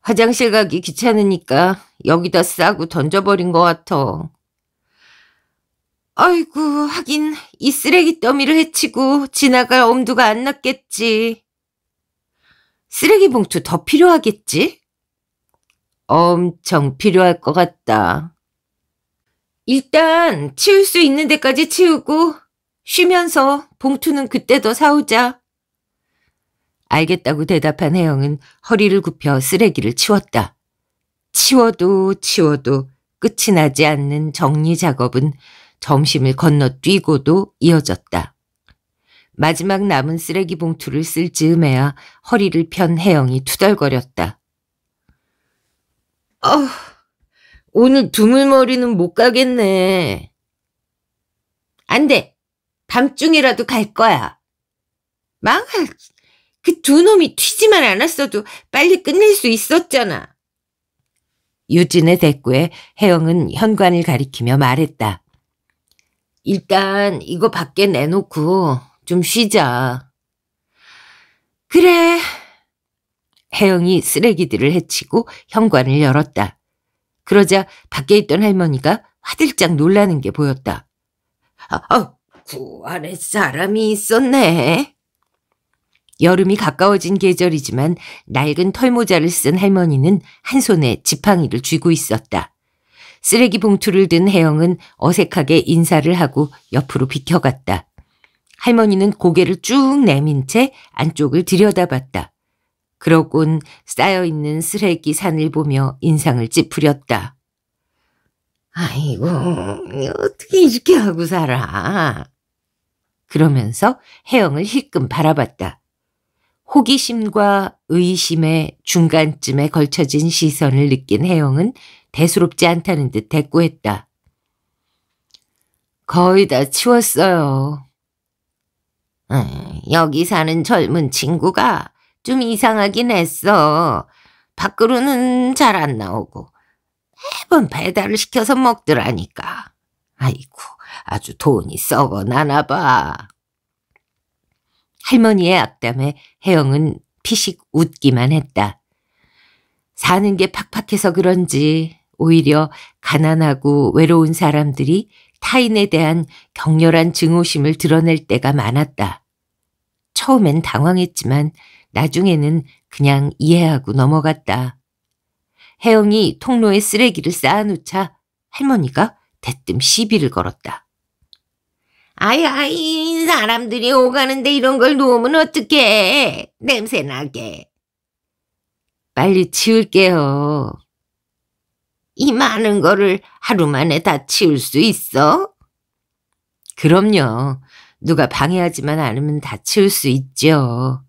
화장실 가기 귀찮으니까 여기다 싸고 던져버린 것 같아. 아이고, 하긴 이 쓰레기 더미를 해치고 지나갈 엄두가 안 났겠지. 쓰레기 봉투 더 필요하겠지? 엄청 필요할 것 같다. 일단 치울 수 있는 데까지 치우고 쉬면서 봉투는 그때 더 사오자. 알겠다고 대답한 혜영은 허리를 굽혀 쓰레기를 치웠다. 치워도 치워도 끝이 나지 않는 정리 작업은 점심을 건너뛰고도 이어졌다. 마지막 남은 쓰레기 봉투를 쓸 즈음에야 허리를 편 혜영이 투덜거렸다. 어, 오늘 두물머리는 못 가겠네. 안 돼. 밤중이라도 갈 거야. 망할. 그 두 놈이 튀지만 않았어도 빨리 끝낼 수 있었잖아. 유진의 대꾸에 혜영은 현관을 가리키며 말했다. 일단 이거 밖에 내놓고 좀 쉬자. 그래, 혜영이 쓰레기들을 해치고 현관을 열었다. 그러자 밖에 있던 할머니가 화들짝 놀라는 게 보였다. 아, 아 구안에 사람이 있었네. 여름이 가까워진 계절이지만 낡은 털모자를 쓴 할머니는 한 손에 지팡이를 쥐고 있었다. 쓰레기 봉투를 든 혜영은 어색하게 인사를 하고 옆으로 비켜갔다. 할머니는 고개를 쭉 내민 채 안쪽을 들여다봤다. 그러곤 쌓여있는 쓰레기 산을 보며 인상을 찌푸렸다. 아이고, 어떻게 이렇게 하고 살아. 그러면서 혜영을 희끔 바라봤다. 호기심과 의심의 중간쯤에 걸쳐진 시선을 느낀 혜영은 대수롭지 않다는 듯 대꾸했다. 거의 다 치웠어요. 음, 여기 사는 젊은 친구가 좀 이상하긴 했어. 밖으로는 잘 안 나오고 매번 배달을 시켜서 먹더라니까. 아이고 아주 돈이 썩어 나나 봐. 할머니의 악담에 혜영은 피식 웃기만 했다. 사는 게 팍팍해서 그런지 오히려 가난하고 외로운 사람들이 타인에 대한 격렬한 증오심을 드러낼 때가 많았다. 처음엔 당황했지만 나중에는 그냥 이해하고 넘어갔다. 혜영이 통로에 쓰레기를 쌓아놓자 할머니가 대뜸 시비를 걸었다. 아이, 아이, 사람들이 오가는데 이런 걸 놓으면 어떡해. 냄새나게. 빨리 치울게요. 이 많은 거를 하루 만에 다 치울 수 있어? 그럼요. 누가 방해하지만 않으면 다 치울 수 있죠.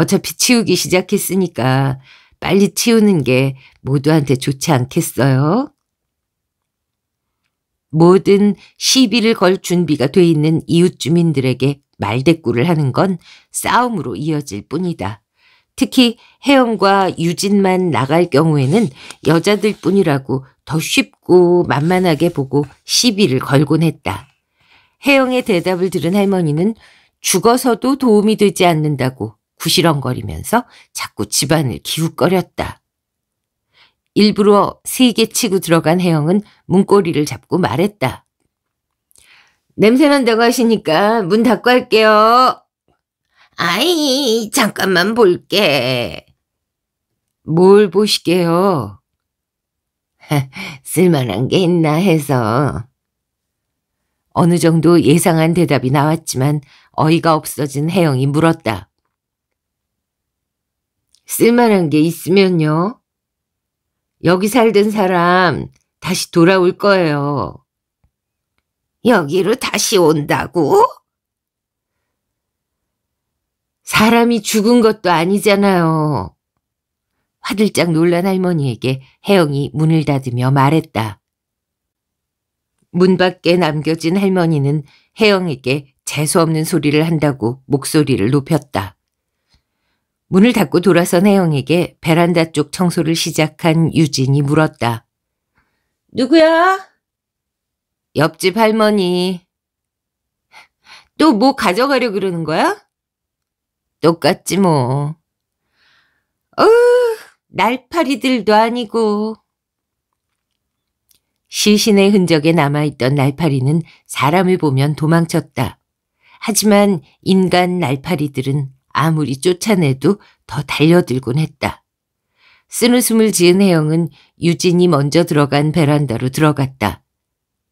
어차피 치우기 시작했으니까 빨리 치우는 게 모두한테 좋지 않겠어요? 모든 시비를 걸 준비가 돼 있는 이웃 주민들에게 말대꾸를 하는 건 싸움으로 이어질 뿐이다. 특히 혜영과 유진만 나갈 경우에는 여자들 뿐이라고 더 쉽고 만만하게 보고 시비를 걸곤 했다. 혜영의 대답을 들은 할머니는 죽어서도 도움이 되지 않는다고 구시렁거리면서 자꾸 집안을 기웃거렸다. 일부러 세게 치고 들어간 혜영은 문고리를 잡고 말했다. 냄새난다고 하시니까 문 닫고 할게요. 아이, 잠깐만 볼게. 뭘보실게요 <laughs> 쓸만한 게 있나 해서. 어느 정도 예상한 대답이 나왔지만 어이가 없어진 혜영이 물었다. 쓸만한 게 있으면요. 여기 살던 사람 다시 돌아올 거예요. 여기로 다시 온다고? 사람이 죽은 것도 아니잖아요. 화들짝 놀란 할머니에게 혜영이 문을 닫으며 말했다. 문 밖에 남겨진 할머니는 혜영에게 재수없는 소리를 한다고 목소리를 높였다. 문을 닫고 돌아선 혜영에게 베란다 쪽 청소를 시작한 유진이 물었다. 누구야? 옆집 할머니. 또 뭐 가져가려 그러는 거야? 똑같지 뭐. 어, 날파리들도 아니고. 시신의 흔적에 남아있던 날파리는 사람을 보면 도망쳤다. 하지만 인간 날파리들은 아무리 쫓아내도 더 달려들곤 했다. 쓴 웃음을 지은 혜영은 유진이 먼저 들어간 베란다로 들어갔다.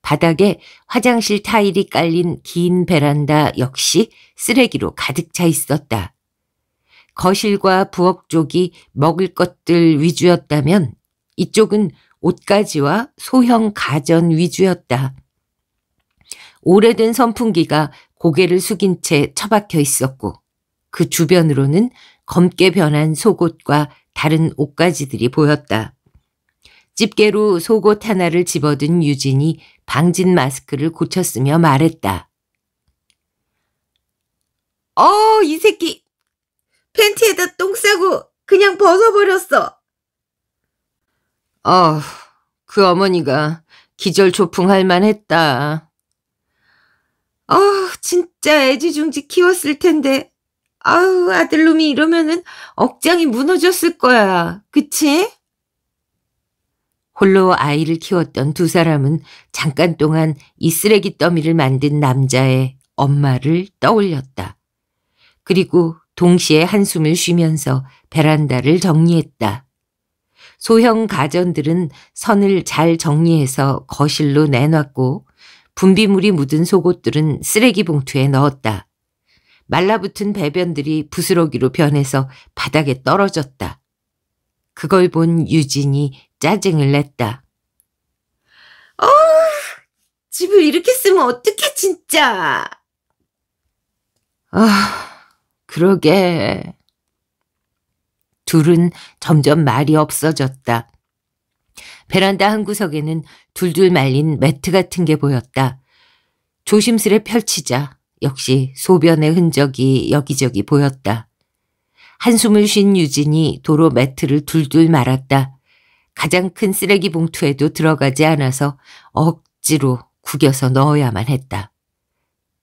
바닥에 화장실 타일이 깔린 긴 베란다 역시 쓰레기로 가득 차 있었다. 거실과 부엌 쪽이 먹을 것들 위주였다면 이쪽은 옷가지와 소형 가전 위주였다. 오래된 선풍기가 고개를 숙인 채 처박혀 있었고 그 주변으로는 검게 변한 속옷과 다른 옷가지들이 보였다. 집게로 속옷 하나를 집어든 유진이 방진 마스크를 고쳤으며 말했다. 어, 이 새끼! 팬티에다 똥 싸고 그냥 벗어버렸어! 어, 그 어머니가 기절초풍할 만했다. 어, 진짜 애지중지 키웠을 텐데 아우, 아들놈이 이러면은 억장이 무너졌을 거야. 그치? 홀로 아이를 키웠던 두 사람은 잠깐 동안 이 쓰레기 더미를 만든 남자의 엄마를 떠올렸다. 그리고 동시에 한숨을 쉬면서 베란다를 정리했다. 소형 가전들은 선을 잘 정리해서 거실로 내놨고 분비물이 묻은 속옷들은 쓰레기 봉투에 넣었다. 말라붙은 배변들이 부스러기로 변해서 바닥에 떨어졌다. 그걸 본 유진이 짜증을 냈다. 어, 집을 이렇게 쓰면 어떡해 진짜. 아, 그러게. 둘은 점점 말이 없어졌다. 베란다 한 구석에는 둘둘 말린 매트 같은 게 보였다. 조심스레 펼치자 역시 소변의 흔적이 여기저기 보였다. 한숨을 쉰 유진이 도로 매트를 둘둘 말았다. 가장 큰 쓰레기 봉투에도 들어가지 않아서 억지로 구겨서 넣어야만 했다.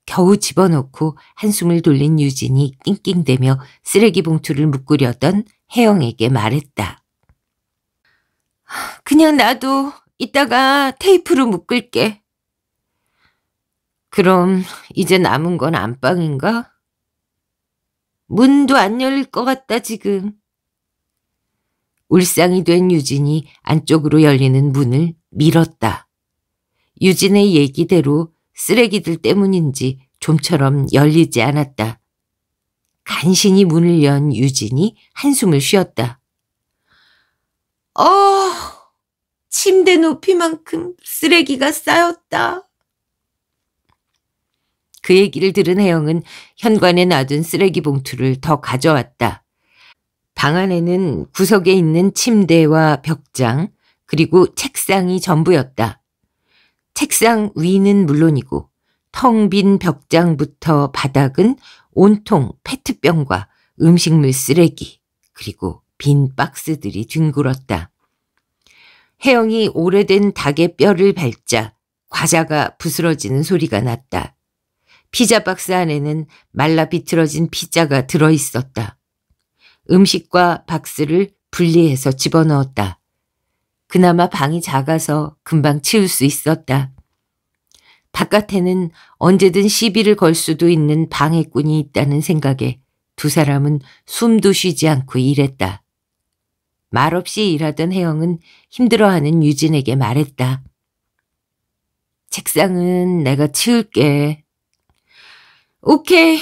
겨우 집어넣고 한숨을 돌린 유진이 낑낑대며 쓰레기 봉투를 묶으려던 혜영에게 말했다. 그냥 나도 이따가 테이프로 묶을게. 그럼 이제 남은 건 안방인가? 문도 안 열릴 것 같다 지금. 울상이 된 유진이 안쪽으로 열리는 문을 밀었다. 유진의 얘기대로 쓰레기들 때문인지 좀처럼 열리지 않았다. 간신히 문을 연 유진이 한숨을 쉬었다. 어, 침대 높이만큼 쓰레기가 쌓였다. 그 얘기를 들은 혜영은 현관에 놔둔 쓰레기 봉투를 더 가져왔다. 방 안에는 구석에 있는 침대와 벽장 그리고 책상이 전부였다. 책상 위는 물론이고 텅 빈 벽장부터 바닥은 온통 페트병과 음식물 쓰레기 그리고 빈 박스들이 뒹굴었다. 혜영이 오래된 닭의 뼈를 밟자 과자가 부스러지는 소리가 났다. 피자 박스 안에는 말라 비틀어진 피자가 들어 있었다. 음식과 박스를 분리해서 집어넣었다. 그나마 방이 작아서 금방 치울 수 있었다. 바깥에는 언제든 시비를 걸 수도 있는 방해꾼이 있다는 생각에 두 사람은 숨도 쉬지 않고 일했다. 말없이 일하던 혜영은 힘들어하는 유진에게 말했다. 책상은 내가 치울게. 오케이.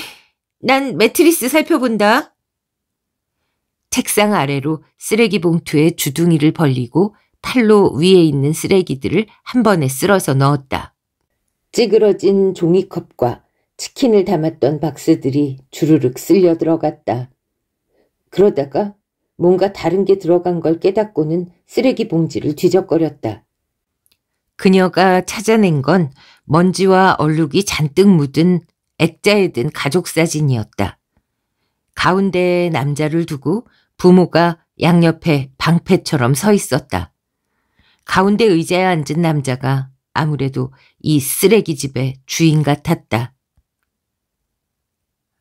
난 매트리스 살펴본다. 책상 아래로 쓰레기 봉투에 주둥이를 벌리고 팔로 위에 있는 쓰레기들을 한 번에 쓸어서 넣었다. 찌그러진 종이컵과 치킨을 담았던 박스들이 주르륵 쓸려 들어갔다. 그러다가 뭔가 다른 게 들어간 걸 깨닫고는 쓰레기 봉지를 뒤적거렸다. 그녀가 찾아낸 건 먼지와 얼룩이 잔뜩 묻은 액자에 든 가족 사진이었다. 가운데에 남자를 두고 부모가 양옆에 방패처럼 서 있었다. 가운데 의자에 앉은 남자가 아무래도 이 쓰레기집의 주인 같았다.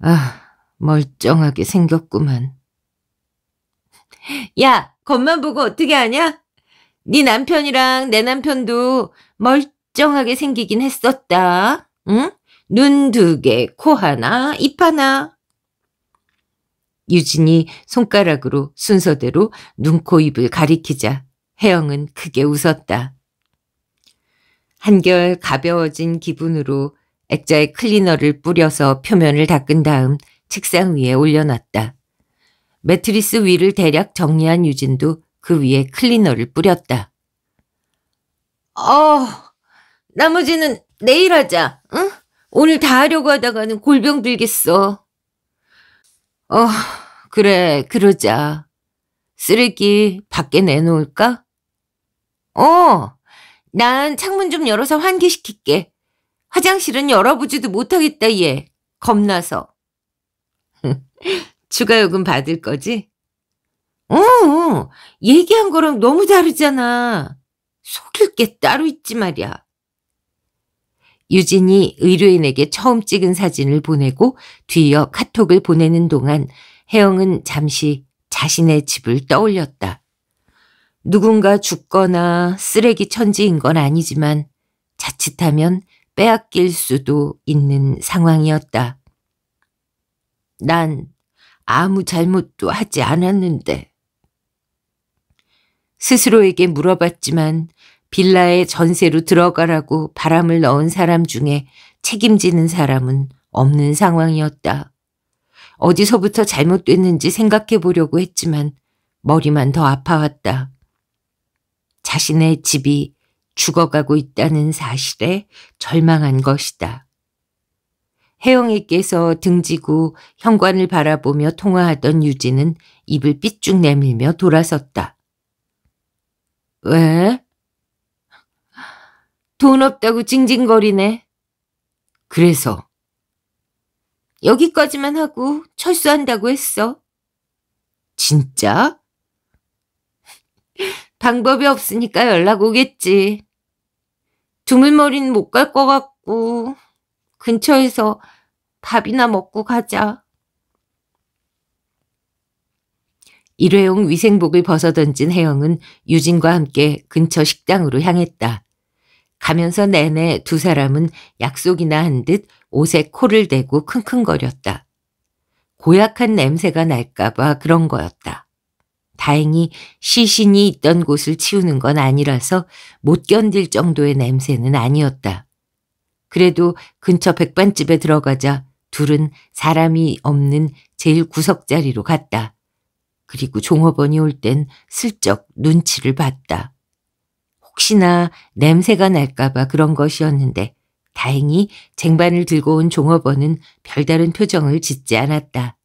아, 멀쩡하게 생겼구만. 야, 겉만 보고 어떻게 아냐? 네 남편이랑 내 남편도 멀쩡하게 생기긴 했었다. 응? 눈두 개, 코 하나, 입 하나. 유진이 손가락으로 순서대로 눈, 코, 입을 가리키자 혜영은 크게 웃었다. 한결 가벼워진 기분으로 액자에 클리너를 뿌려서 표면을 닦은 다음 책상 위에 올려놨다. 매트리스 위를 대략 정리한 유진도 그 위에 클리너를 뿌렸다. 어, 나머지는 내일 하자, 응? 오늘 다 하려고 하다가는 골병 들겠어. 어, 그래, 그러자. 쓰레기 밖에 내놓을까? 어, 난 창문 좀 열어서 환기시킬게. 화장실은 열어보지도 못하겠다, 얘. 겁나서. <laughs> 추가 요금 받을 거지? 어, 얘기한 거랑 너무 다르잖아. 속일 게 따로 있지 말이야. 유진이 의료인에게 처음 찍은 사진을 보내고 뒤이어 카톡을 보내는 동안 혜영은 잠시 자신의 집을 떠올렸다. 누군가 죽거나 쓰레기 천지인 건 아니지만 자칫하면 빼앗길 수도 있는 상황이었다. 난 아무 잘못도 하지 않았는데. 스스로에게 물어봤지만 빌라에 전세로 들어가라고 바람을 넣은 사람 중에 책임지는 사람은 없는 상황이었다. 어디서부터 잘못됐는지 생각해 보려고 했지만 머리만 더 아파왔다. 자신의 집이 죽어가고 있다는 사실에 절망한 것이다. 혜영이께서 등지고 현관을 바라보며 통화하던 유진은 입을 삐쭉 내밀며 돌아섰다. 왜? 돈 없다고 징징거리네. 그래서 여기까지만 하고 철수한다고 했어. 진짜? <laughs> 방법이 없으니까 연락 오겠지. 두물머리는 못 갈 것 같고 근처에서 밥이나 먹고 가자. 일회용 위생복을 벗어던진 혜영은 유진과 함께 근처 식당으로 향했다. 가면서 내내 두 사람은 약속이나 한 듯 옷에 코를 대고 킁킁거렸다. 고약한 냄새가 날까봐 그런 거였다. 다행히 시신이 있던 곳을 치우는 건 아니라서 못 견딜 정도의 냄새는 아니었다. 그래도 근처 백반집에 들어가자 둘은 사람이 없는 제일 구석자리로 갔다. 그리고 종업원이 올 땐 슬쩍 눈치를 봤다. 혹시나 냄새가 날까봐 그런 것이었는데 다행히 쟁반을 들고 온 종업원은 별다른 표정을 짓지 않았다.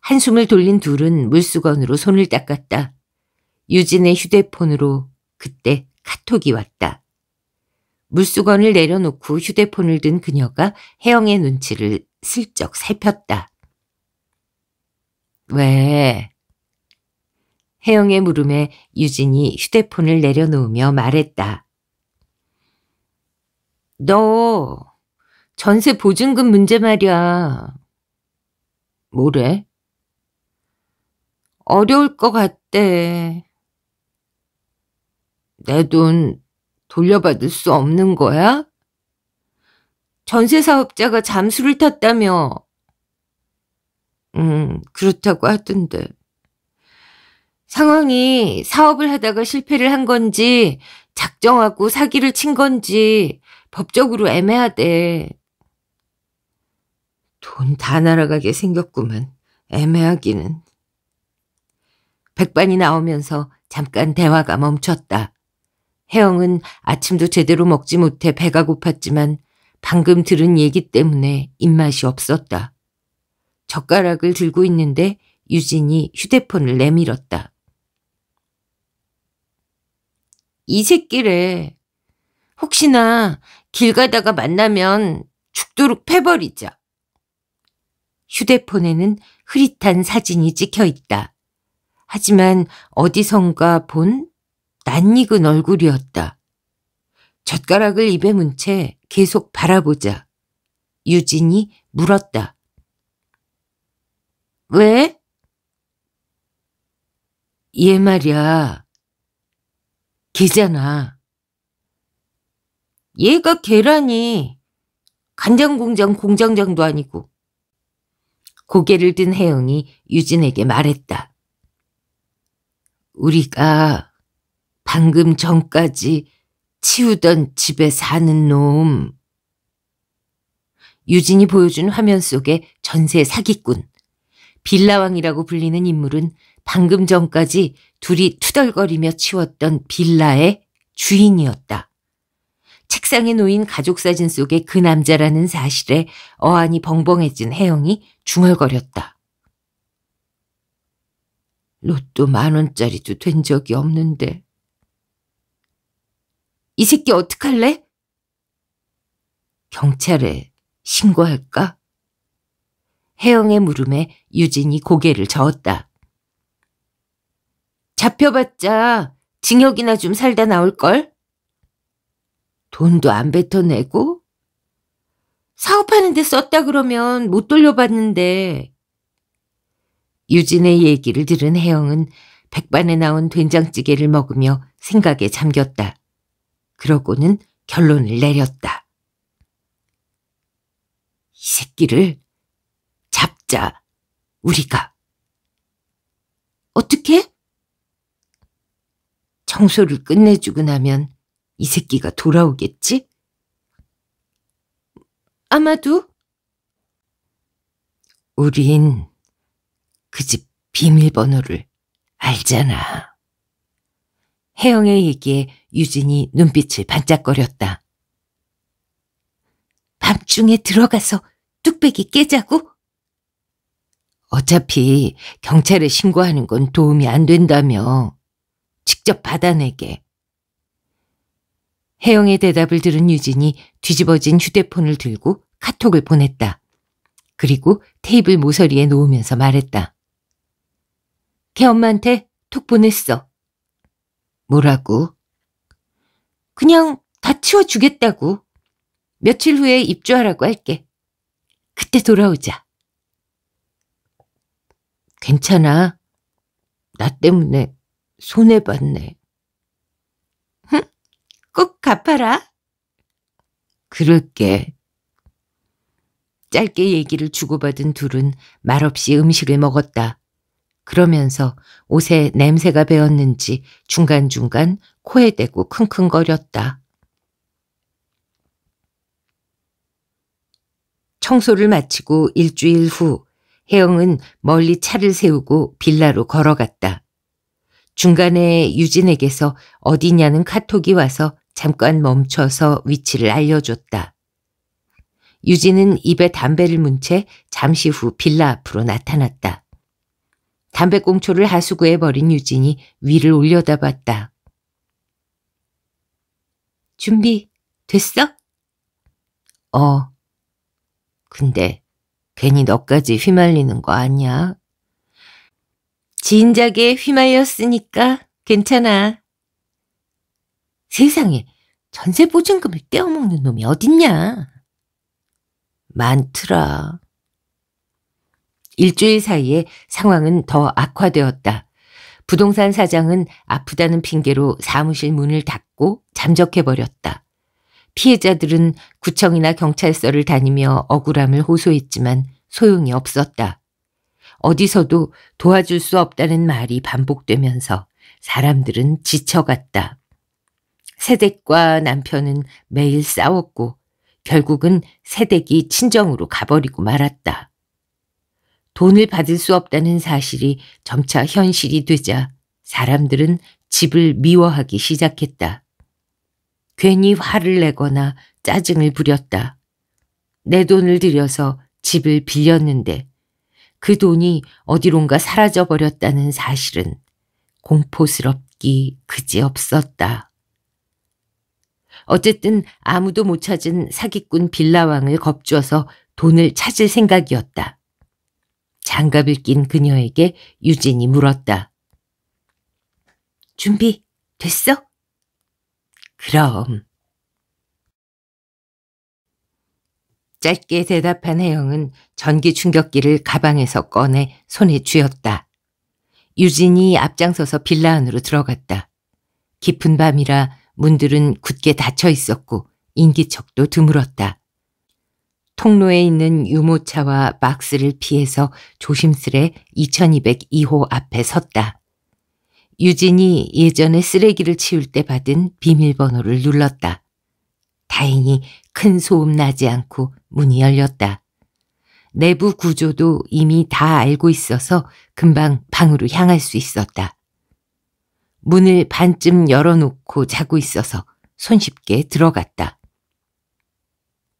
한숨을 돌린 둘은 물수건으로 손을 닦았다. 유진의 휴대폰으로 그때 카톡이 왔다. 물수건을 내려놓고 휴대폰을 든 그녀가 혜영의 눈치를 슬쩍 살폈다. 왜? 혜영의 물음에 유진이 휴대폰을 내려놓으며 말했다. 너 전세 보증금 문제 말이야. 뭐래? 어려울 것 같대. 내 돈 돌려받을 수 없는 거야? 전세 사업자가 잠수를 탔다며. 음, 그렇다고 하던데. 상황이 사업을 하다가 실패를 한 건지 작정하고 사기를 친 건지 법적으로 애매하대. 돈 다 날아가게 생겼구만. 애매하기는. 백반이 나오면서 잠깐 대화가 멈췄다. 혜영은 아침도 제대로 먹지 못해 배가 고팠지만 방금 들은 얘기 때문에 입맛이 없었다. 젓가락을 들고 있는데 유진이 휴대폰을 내밀었다. 이 새끼를 혹시나 길 가다가 만나면 죽도록 패버리자. 휴대폰에는 흐릿한 사진이 찍혀 있다. 하지만 어디선가 본 낯익은 얼굴이었다. 젓가락을 입에 문 채 계속 바라보자. 유진이 물었다. 왜? 얘 말이야. 개잖아. 얘가 개라니. 간장공장 공장장도 아니고. 고개를 든 혜영이 유진에게 말했다. 우리가 방금 전까지 치우던 집에 사는 놈. 유진이 보여준 화면 속에 전세 사기꾼. 빌라왕이라고 불리는 인물은 방금 전까지 둘이 투덜거리며 치웠던 빌라의 주인이었다. 책상에 놓인 가족 사진 속에 그 남자라는 사실에 어안이 벙벙해진 혜영이 중얼거렸다. 로또 만 원짜리도 된 적이 없는데. 이 새끼 어떡할래? 경찰에 신고할까? 혜영의 물음에 유진이 고개를 저었다. 잡혀봤자 징역이나 좀 살다 나올걸? 돈도 안 뱉어내고? 사업하는데 썼다 그러면 못 돌려받는데. 유진의 얘기를 들은 혜영은 백반에 나온 된장찌개를 먹으며 생각에 잠겼다. 그러고는 결론을 내렸다. 이 새끼를 잡자, 우리가. 어떻게? 청소를 끝내주고 나면 이 새끼가 돌아오겠지? 아마도 우린 그 집 비밀번호를 알잖아. 혜영의 얘기에 유진이 눈빛을 반짝거렸다. 밤중에 들어가서 뚝배기 깨자고? 어차피 경찰에 신고하는 건 도움이 안 된다며 직접 받아내게. 혜영의 대답을 들은 유진이 뒤집어진 휴대폰을 들고 카톡을 보냈다. 그리고 테이블 모서리에 놓으면서 말했다. 걔 엄마한테 톡 보냈어. 뭐라고? 그냥 다 치워주겠다고. 며칠 후에 입주하라고 할게. 그때 돌아오자. 괜찮아. 나 때문에 손해봤네. 흥, 꼭 갚아라. 그럴게. 짧게 얘기를 주고받은 둘은 말없이 음식을 먹었다. 그러면서 옷에 냄새가 배었는지 중간중간 코에 대고 킁킁거렸다. 청소를 마치고 일주일 후 혜영은 멀리 차를 세우고 빌라로 걸어갔다. 중간에 유진에게서 어디냐는 카톡이 와서 잠깐 멈춰서 위치를 알려줬다. 유진은 입에 담배를 문 채 잠시 후 빌라 앞으로 나타났다. 담배꽁초를 하수구에 버린 유진이 위를 올려다봤다. 준비 됐어? 어. 근데 괜히 너까지 휘말리는 거 아니야? 진작에 휘말렸으니까 괜찮아. 세상에 전세 보증금을 떼어먹는 놈이 어딨냐. 많더라. 일주일 사이에 상황은 더 악화되었다. 부동산 사장은 아프다는 핑계로 사무실 문을 닫고 잠적해버렸다. 피해자들은 구청이나 경찰서를 다니며 억울함을 호소했지만 소용이 없었다. 어디서도 도와줄 수 없다는 말이 반복되면서 사람들은 지쳐갔다. 세댁과 남편은 매일 싸웠고 결국은 세댁이 친정으로 가버리고 말았다. 돈을 받을 수 없다는 사실이 점차 현실이 되자 사람들은 집을 미워하기 시작했다. 괜히 화를 내거나 짜증을 부렸다. 내 돈을 들여서 집을 빌렸는데 그 돈이 어디론가 사라져 버렸다는 사실은 공포스럽기 그지없었다. 어쨌든 아무도 못 찾은 사기꾼 빌라왕을 겁주어서 돈을 찾을 생각이었다. 장갑을 낀 그녀에게 유진이 물었다. 준비 됐어? 그럼. 짧게 대답한 혜영은 전기 충격기를 가방에서 꺼내 손에 쥐었다. 유진이 앞장서서 빌라 안으로 들어갔다. 깊은 밤이라 문들은 굳게 닫혀 있었고 인기척도 드물었다. 통로에 있는 유모차와 박스를 피해서 조심스레 2202호 앞에 섰다. 유진이 예전에 쓰레기를 치울 때 받은 비밀번호를 눌렀다. 다행히 큰 소음 나지 않고 문이 열렸다. 내부 구조도 이미 다 알고 있어서 금방 방으로 향할 수 있었다. 문을 반쯤 열어놓고 자고 있어서 손쉽게 들어갔다.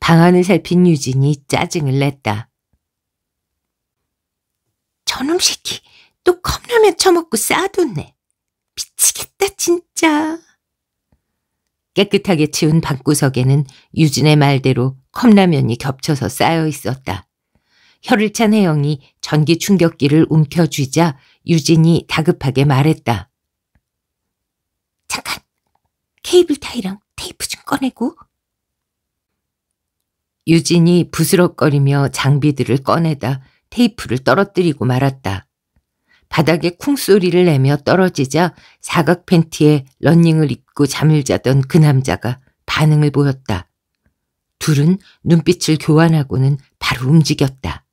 방 안을 살핀 유진이 짜증을 냈다. 저놈 새끼 또 컵라면 처먹고 싸뒀네. 미치겠다 진짜. 깨끗하게 치운 방구석에는 유진의 말대로 컵라면이 겹쳐서 쌓여 있었다. 혀를 찬 혜영이 전기 충격기를 움켜쥐자 유진이 다급하게 말했다. 잠깐, 케이블 타이랑 테이프 좀 꺼내고. 유진이 부스럭거리며 장비들을 꺼내다 테이프를 떨어뜨리고 말았다. 바닥에 쿵 소리를 내며 떨어지자 사각 팬티에 런닝을 입고 잠을 자던 그 남자가 반응을 보였다. 둘은 눈빛을 교환하고는 바로 움직였다.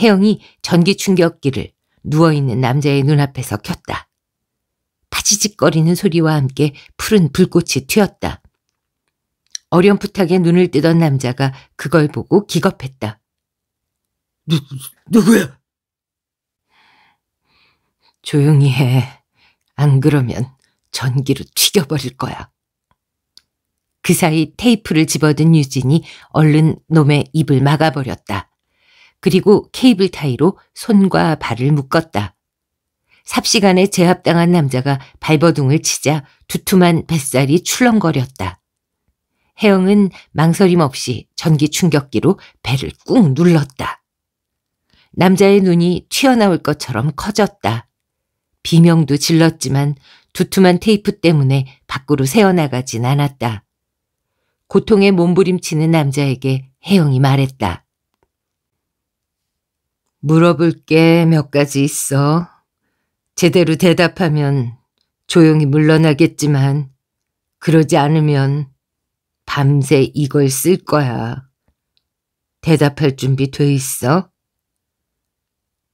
혜영이 전기 충격기를 누워있는 남자의 눈앞에서 켰다. 파지직거리는 소리와 함께 푸른 불꽃이 튀었다. 어렴풋하게 눈을 뜨던 남자가 그걸 보고 기겁했다. 누, 누구야? 조용히 해. 안 그러면 전기로 튀겨버릴 거야. 그 사이 테이프를 집어든 유진이 얼른 놈의 입을 막아버렸다. 그리고 케이블 타이로 손과 발을 묶었다. 삽시간에 제압당한 남자가 발버둥을 치자 두툼한 뱃살이 출렁거렸다. 혜영은 망설임 없이 전기 충격기로 배를 꾹 눌렀다. 남자의 눈이 튀어나올 것처럼 커졌다. 비명도 질렀지만 두툼한 테이프 때문에 밖으로 새어나가진 않았다. 고통에 몸부림치는 남자에게 혜영이 말했다. 물어볼 게 몇 가지 있어. 제대로 대답하면 조용히 물러나겠지만 그러지 않으면 밤새 이걸 쓸 거야. 대답할 준비 돼 있어?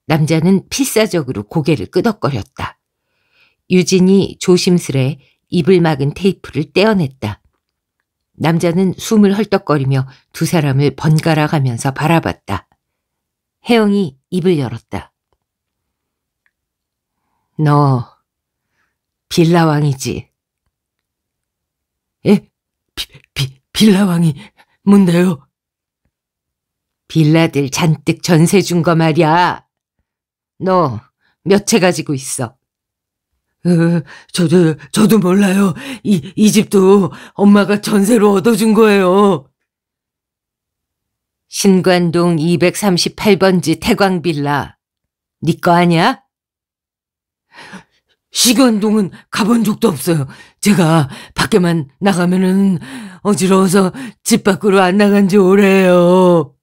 남자는 필사적으로 고개를 끄덕거렸다. 유진이 조심스레 입을 막은 테이프를 떼어냈다. 남자는 숨을 헐떡거리며 두 사람을 번갈아 가면서 바라봤다. 혜영이 입을 열었다. 너 빌라왕이지? 에? 비, 비, 빌라왕이 뭔데요? 빌라들 잔뜩 전세 준 거 말이야. 너몇채 가지고 있어? 으, 어, 저도, 저도 몰라요. 이, 이 집도 엄마가 전세로 얻어준 거예요. 신관동 238번지 태광빌라. 네 거 아니야? 시관동은 가본 적도 없어요. 제가 밖에만 나가면은 어지러워서 집 밖으로 안 나간 지 오래예요.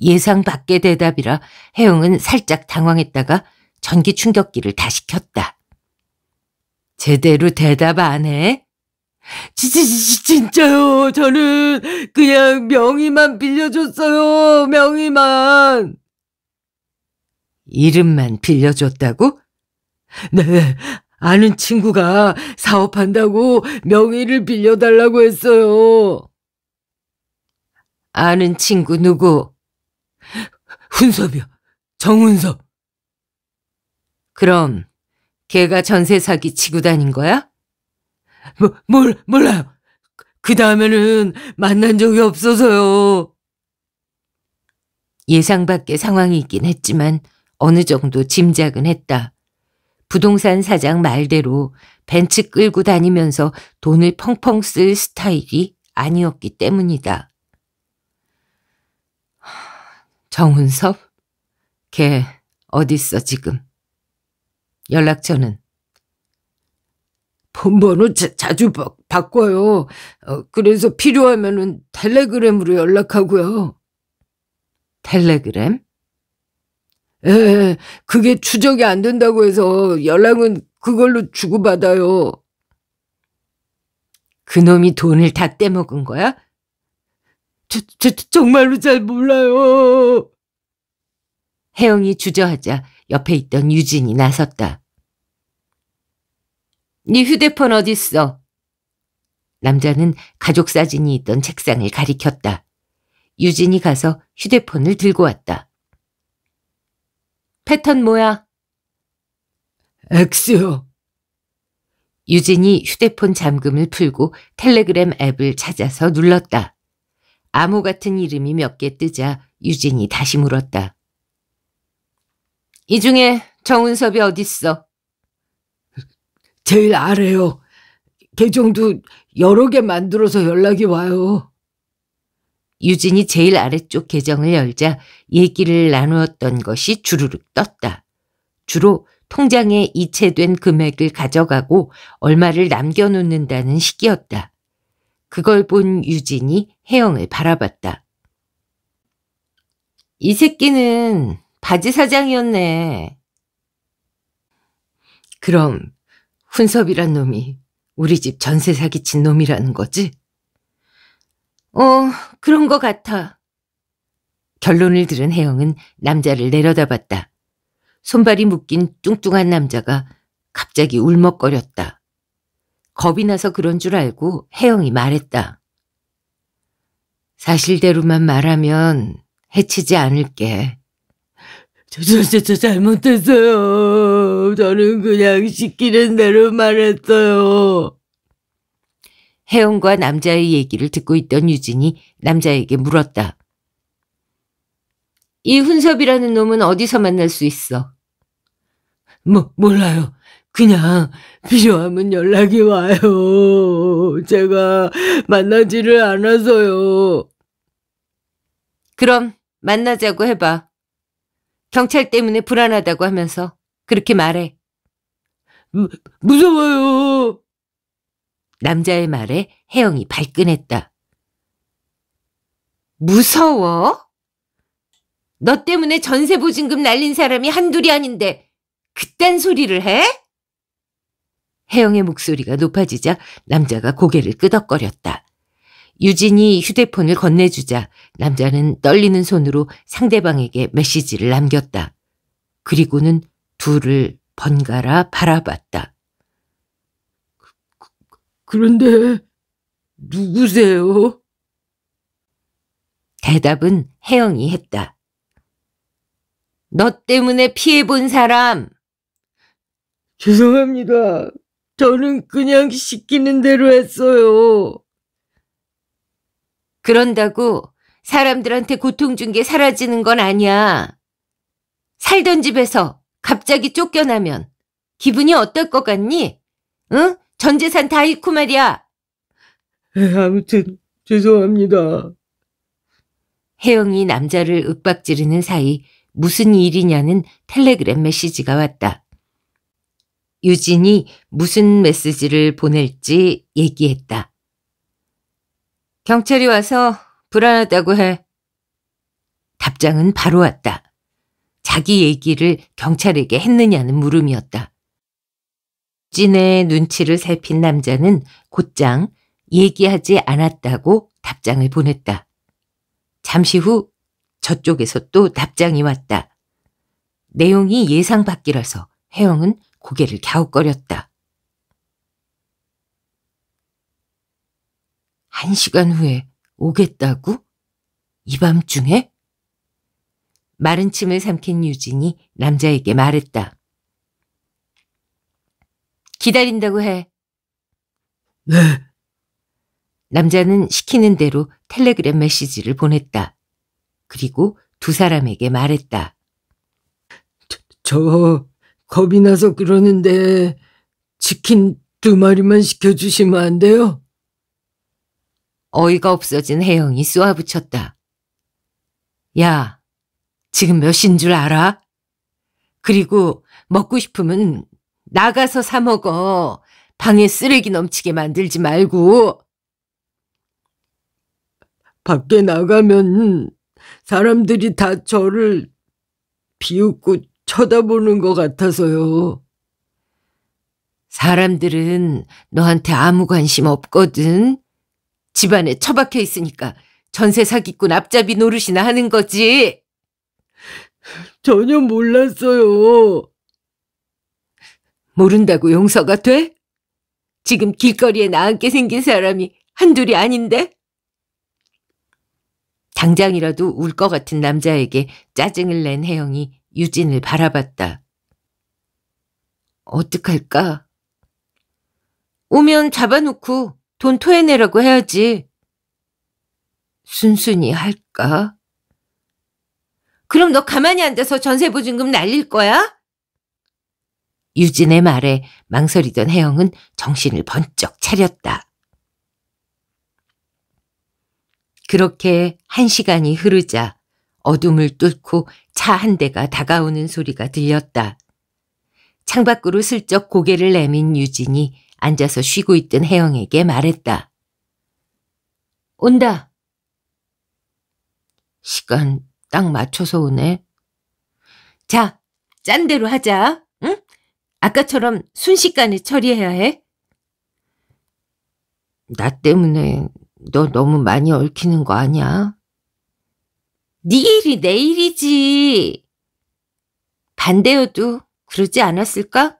예상 밖의 대답이라 혜영은 살짝 당황했다가 전기 충격기를 다시 켰다. 제대로 대답 안 해? 진짜요. 저는 그냥 명의만 빌려줬어요. 명의만. 이름만 빌려줬다고? 네. 아는 친구가 사업한다고 명의를 빌려달라고 했어요. 아는 친구 누구? 군섭이야. 정운섭. 그럼 걔가 전세 사기 치고 다닌 거야? 뭐, 몰, 몰라요. 그, 그 다음에는 만난 적이 없어서요. 예상 밖의 상황이 있긴 했지만 어느 정도 짐작은 했다. 부동산 사장 말대로 벤츠 끌고 다니면서 돈을 펑펑 쓸 스타일이 아니었기 때문이다. 정훈섭? 걔 어딨어 지금? 연락처는? 번번호 자, 주 바, 꿔요 어, 그래서 필요하면 은 텔레그램으로 연락하고요. 텔레그램? 에, 예, 예. 그게 추적이 안 된다고 해서 연락은 그걸로 주고받아요. 그놈이 돈을 다 떼먹은 거야? 저, 저, 정말로 잘 몰라요. 혜영이 주저하자 옆에 있던 유진이 나섰다. 네 휴대폰 어딨어? 남자는 가족 사진이 있던 책상을 가리켰다. 유진이 가서 휴대폰을 들고 왔다. 패턴 뭐야? 엑스요. 유진이 휴대폰 잠금을 풀고 텔레그램 앱을 찾아서 눌렀다. 암호 같은 이름이 몇 개 뜨자 유진이 다시 물었다. 이 중에 정은섭이 어딨어? 제일 아래요. 계정도 여러 개 만들어서 연락이 와요. 유진이 제일 아래쪽 계정을 열자 얘기를 나누었던 것이 주르륵 떴다. 주로 통장에 이체된 금액을 가져가고 얼마를 남겨놓는다는 식이었다. 그걸 본 유진이 혜영을 바라봤다. 이 새끼는 바지 사장이었네. 그럼 훈섭이란 놈이 우리 집 전세 사기친 놈이라는 거지? 어, 그런 것 같아. 결론을 들은 혜영은 남자를 내려다봤다. 손발이 묶인 뚱뚱한 남자가 갑자기 울먹거렸다. 겁이 나서 그런 줄 알고 혜영이 말했다. 사실대로만 말하면 해치지 않을게. 저, 저, 저, 저 잘못했어요. 저는 그냥 시키는 대로 말했어요. 혜영과 남자의 얘기를 듣고 있던 유진이 남자에게 물었다. 이 훈섭이라는 놈은 어디서 만날 수 있어? 뭐, 몰라요. 그냥 필요하면 연락이 와요. 제가 만나지를 않아서요. 그럼 만나자고 해봐. 경찰 때문에 불안하다고 하면서 그렇게 말해. 무, 무서워요. 남자의 말에 혜영이 발끈했다. 무서워? 너 때문에 전세 보증금 날린 사람이 한둘이 아닌데 그딴 소리를 해? 혜영의 목소리가 높아지자 남자가 고개를 끄덕거렸다. 유진이 휴대폰을 건네주자 남자는 떨리는 손으로 상대방에게 메시지를 남겼다. 그리고는 둘을 번갈아 바라봤다. 그런데 누구세요? 대답은 혜영이 했다. 너 때문에 피해본 사람. 죄송합니다. 저는 그냥 시키는 대로 했어요. 그런다고 사람들한테 고통 준 게 사라지는 건 아니야. 살던 집에서 갑자기 쫓겨나면 기분이 어떨 것 같니? 응? 전 재산 다 잃고 말이야. 아무튼 죄송합니다. 혜영이 남자를 윽박지르는 사이 무슨 일이냐는 텔레그램 메시지가 왔다. 유진이 무슨 메시지를 보낼지 얘기했다. 경찰이 와서 불안하다고 해. 답장은 바로 왔다. 자기 얘기를 경찰에게 했느냐는 물음이었다. 진의 눈치를 살핀 남자는 곧장 얘기하지 않았다고 답장을 보냈다. 잠시 후 저쪽에서 또 답장이 왔다. 내용이 예상 밖이라서 혜영은 고개를 갸웃거렸다. 한 시간 후에 오겠다고? 이 밤중에? 마른 침을 삼킨 유진이 남자에게 말했다. 기다린다고 해. 네. 남자는 시키는 대로 텔레그램 메시지를 보냈다. 그리고 두 사람에게 말했다. 저, 저 겁이 나서 그러는데 치킨 두 마리만 시켜주시면 안 돼요? 어이가 없어진 혜영이 쏘아붙였다. 야, 지금 몇인 줄 알아? 그리고 먹고 싶으면 나가서 사 먹어. 방에 쓰레기 넘치게 만들지 말고. 밖에 나가면 사람들이 다 저를 비웃고 쳐다보는 것 같아서요. 사람들은 너한테 아무 관심 없거든. 집안에 처박혀 있으니까 전세 사기꾼 앞잡이 노릇이나 하는 거지. 전혀 몰랐어요. 모른다고 용서가 돼? 지금 길거리에 나앉게 생긴 사람이 한둘이 아닌데? 당장이라도 울 것 같은 남자에게 짜증을 낸 혜영이 유진을 바라봤다. 어떡할까? 오면 잡아놓고 돈 토해내라고 해야지. 순순히 할까? 그럼 너 가만히 앉아서 전세보증금 날릴 거야? 유진의 말에 망설이던 혜영은 정신을 번쩍 차렸다. 그렇게 한 시간이 흐르자 어둠을 뚫고 차 한 대가 다가오는 소리가 들렸다. 창밖으로 슬쩍 고개를 내민 유진이 앉아서 쉬고 있던 혜영에게 말했다. 온다. 시간 딱 맞춰서 오네. 자, 짠대로 하자. 응? 아까처럼 순식간에 처리해야 해. 나 때문에 너 너무 많이 얽히는 거 아니야? 내일이 내일이지. 반대여도 그러지 않았을까?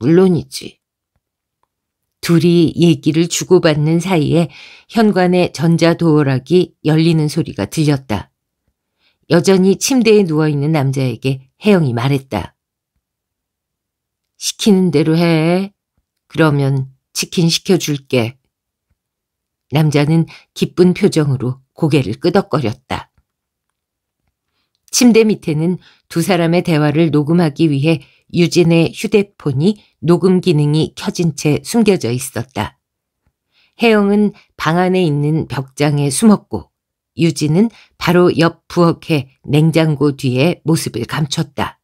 물론이지. 둘이 얘기를 주고받는 사이에 현관의 전자도어락이 열리는 소리가 들렸다. 여전히 침대에 누워있는 남자에게 혜영이 말했다. 시키는 대로 해. 그러면 치킨 시켜줄게. 남자는 기쁜 표정으로 고개를 끄덕거렸다. 침대 밑에는 두 사람의 대화를 녹음하기 위해 유진의 휴대폰이 녹음 기능이 켜진 채 숨겨져 있었다. 혜영은 방 안에 있는 벽장에 숨었고 유진은 바로 옆부엌에 냉장고 뒤에 모습을 감췄다.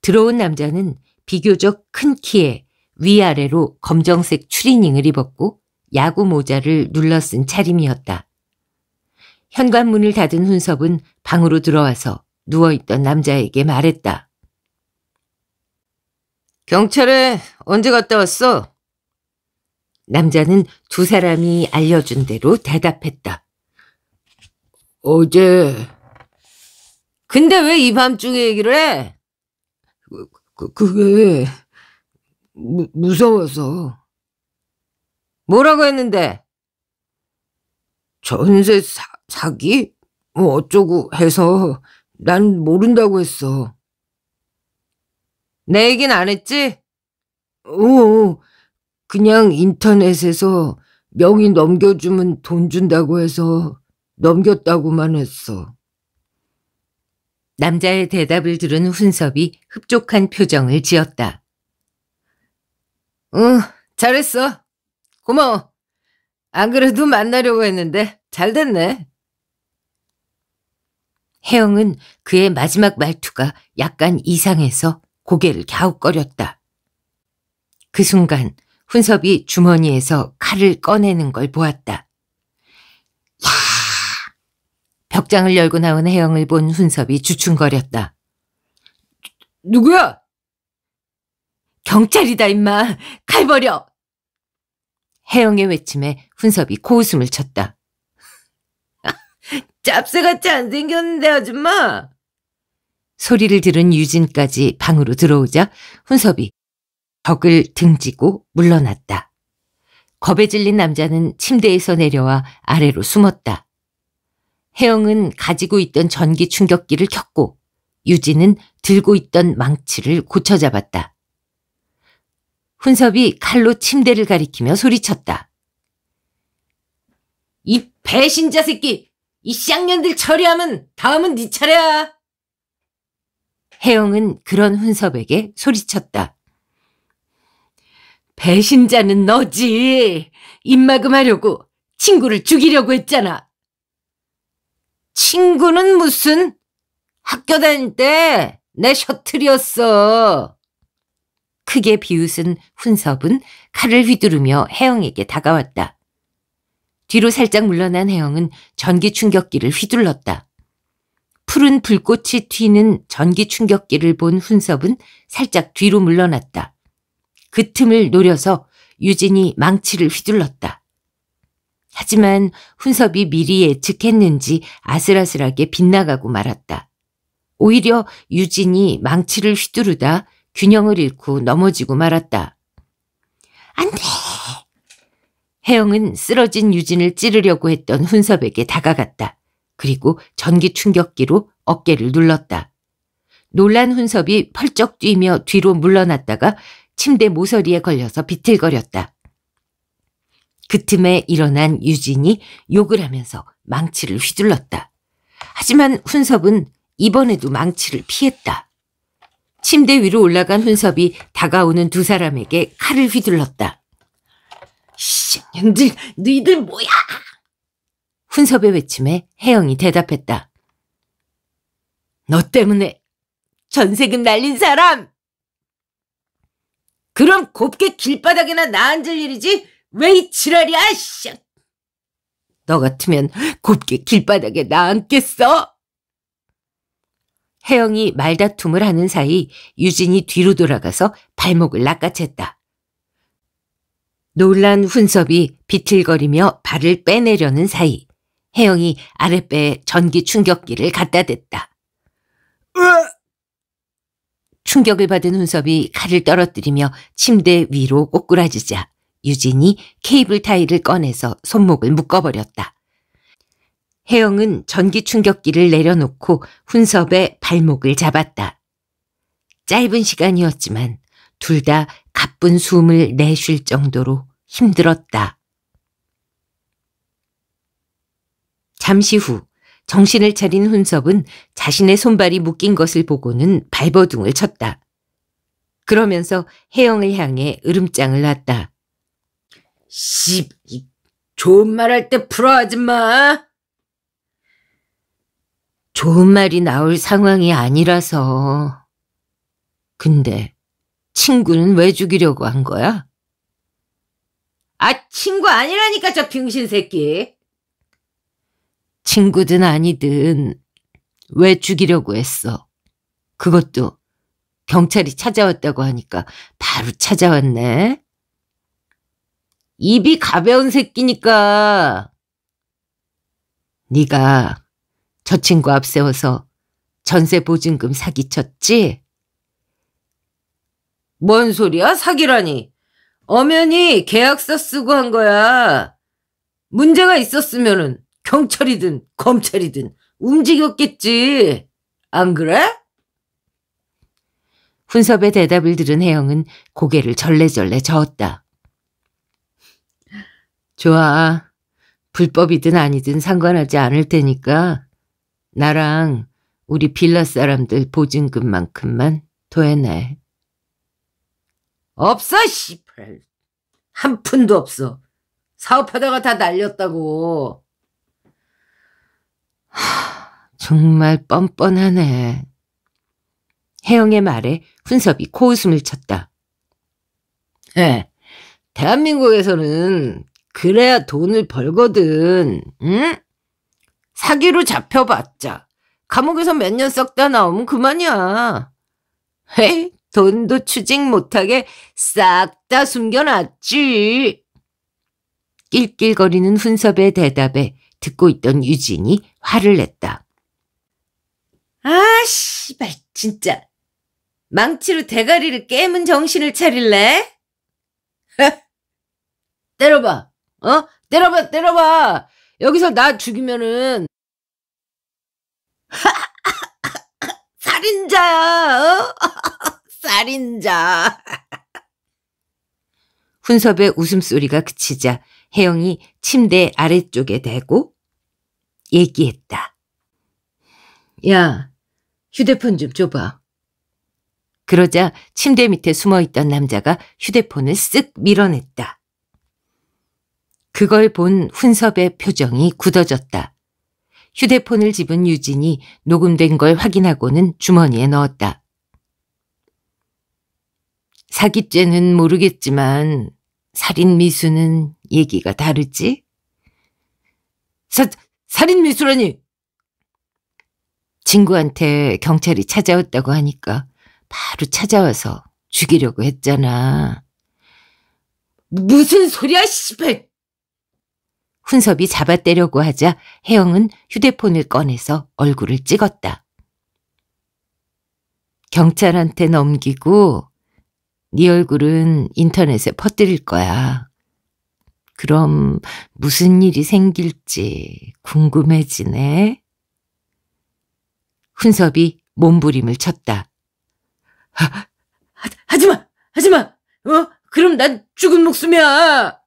들어온 남자는 비교적 큰 키에 위아래로 검정색 추리닝을 입었고 야구 모자를 눌러쓴 차림이었다. 현관문을 닫은 훈섭은 방으로 들어와서 누워있던 남자에게 말했다. 경찰에 언제 갔다 왔어? 남자는 두 사람이 알려준 대로 대답했다. 어제. 근데 왜 이 밤중에 얘기를 해? 그, 그, 그게 무, 무서워서. 뭐라고 했는데? 전세 사, 사기? 뭐 어쩌고 해서 난 모른다고 했어. 내 얘긴 안 했지? 오, 어, 어. 그냥 인터넷에서 명의 넘겨주면 돈 준다고 해서 넘겼다고만 했어. 남자의 대답을 들은 훈섭이 흡족한 표정을 지었다. 응, 어, 잘했어. 고마워. 안 그래도 만나려고 했는데 잘 됐네. 혜영은 그의 마지막 말투가 약간 이상해서 고개를 갸웃거렸다. 그 순간 훈섭이 주머니에서 칼을 꺼내는 걸 보았다. 야! 벽장을 열고 나온 혜영을본 훈섭이 주춤거렸다. 누구야? 경찰이다 임마. 칼 버려. 혜영의 외침에 훈섭이 코웃음을 쳤다. 짭새같이 안 생겼는데 아줌마. 소리를 들은 유진까지 방으로 들어오자 훈섭이 벽을 등지고 물러났다. 겁에 질린 남자는 침대에서 내려와 아래로 숨었다. 혜영은 가지고 있던 전기 충격기를 켰고 유진은 들고 있던 망치를 고쳐 잡았다. 훈섭이 칼로 침대를 가리키며 소리쳤다. 이 배신자 새끼! 이 쌍년들 처리하면 다음은 네 차례야. 혜영은 그런 훈섭에게 소리쳤다. 배신자는 너지. 입막음하려고 친구를 죽이려고 했잖아. 친구는 무슨? 학교 다닐 때 내 셔틀이었어. 크게 비웃은 훈섭은 칼을 휘두르며 혜영에게 다가왔다. 뒤로 살짝 물러난 해영은 전기 충격기를 휘둘렀다. 푸른 불꽃이 튀는 전기 충격기를 본 훈섭은 살짝 뒤로 물러났다. 그 틈을 노려서 유진이 망치를 휘둘렀다. 하지만 훈섭이 미리 예측했는지 아슬아슬하게 빗나가고 말았다. 오히려 유진이 망치를 휘두르다 균형을 잃고 넘어지고 말았다. 안 돼! 해영은 쓰러진 유진을 찌르려고 했던 훈섭에게 다가갔다. 그리고 전기 충격기로 어깨를 눌렀다. 놀란 훈섭이 펄쩍 뛰며 뒤로 물러났다가 침대 모서리에 걸려서 비틀거렸다. 그 틈에 일어난 유진이 욕을 하면서 망치를 휘둘렀다. 하지만 훈섭은 이번에도 망치를 피했다. 침대 위로 올라간 훈섭이 다가오는 두 사람에게 칼을 휘둘렀다. 씨년들 너희들 뭐야? 훈섭의 외침에 혜영이 대답했다. 너 때문에 전세금 날린 사람! 그럼 곱게 길바닥에나 나앉을 일이지 왜 이 지랄이야 씨. 너 같으면 곱게 길바닥에 나앉겠어? 혜영이 말다툼을 하는 사이 유진이 뒤로 돌아가서 발목을 낚아챘다. 놀란 훈섭이 비틀거리며 발을 빼내려는 사이 혜영이 아랫배에 전기 충격기를 갖다 댔다. 으악! 충격을 받은 훈섭이 칼을 떨어뜨리며 침대 위로 꼬꾸라지자 유진이 케이블 타이를 꺼내서 손목을 묶어버렸다. 혜영은 전기 충격기를 내려놓고 훈섭의 발목을 잡았다. 짧은 시간이었지만 둘다 가쁜 숨을 내쉴 정도로 힘들었다. 잠시 후 정신을 차린 훈섭은 자신의 손발이 묶인 것을 보고는 발버둥을 쳤다. 그러면서 혜영을 향해 으름장을 놨다. 씨, 좋은 말 할 때 풀어 아줌마. 좋은 말이 나올 상황이 아니라서. 근데 친구는 왜 죽이려고 한 거야? 아, 친구 아니라니까 저 병신 새끼. 친구든 아니든 왜 죽이려고 했어? 그것도 경찰이 찾아왔다고 하니까 바로 찾아왔네. 입이 가벼운 새끼니까 네가 저 친구 앞세워서 전세 보증금 사기쳤지? 뭔 소리야 사기라니. 엄연히 계약서 쓰고 한 거야. 문제가 있었으면은 경찰이든 검찰이든 움직였겠지. 안 그래? 훈섭의 대답을 들은 혜영은 고개를 절레절레 저었다. 좋아. 불법이든 아니든 상관하지 않을 테니까 나랑 우리 빌라 사람들 보증금만큼만 토해내. 없어 씨발. 한 푼도 없어. 사업하다가 다 날렸다고. 하, 정말 뻔뻔하네. 혜영의 말에 훈섭이 코웃음을 쳤다. 예. 네, 대한민국에서는 그래야 돈을 벌거든. 응? 사기로 잡혀봤자 감옥에서 몇 년 썩다 나오면 그만이야. 헤이, 돈도 추징 못하게 싹 다 숨겨놨지. 낄낄거리는 훈섭의 대답에 듣고 있던 유진이 화를 냈다. 아, 씨발, 진짜. 망치로 대가리를 깨문 정신을 차릴래? 때려봐. 어? 때려봐, 때려봐. 여기서 나 죽이면은 <laughs> 살인자야. 어? <laughs> 살인자. <laughs> 훈섭의 웃음소리가 그치자 혜영이 침대 아래쪽에 대고 얘기했다. 야, 휴대폰 좀 줘봐. 그러자 침대 밑에 숨어있던 남자가 휴대폰을 쓱 밀어냈다. 그걸 본 훈섭의 표정이 굳어졌다. 휴대폰을 집은 유진이 녹음된 걸 확인하고는 주머니에 넣었다. 사기죄는 모르겠지만 살인 미수는 얘기가 다르지? 사, 살인 미수라니! 친구한테 경찰이 찾아왔다고 하니까 바로 찾아와서 죽이려고 했잖아. 무슨 소리야, 씨발! 훈섭이 잡아떼려고 하자 혜영은 휴대폰을 꺼내서 얼굴을 찍었다. 경찰한테 넘기고 네 얼굴은 인터넷에 퍼뜨릴 거야. 그럼 무슨 일이 생길지 궁금해지네. 훈섭이 몸부림을 쳤다. 하, 하, 지마 하지마! 어? 그럼 난 죽은 목숨이야!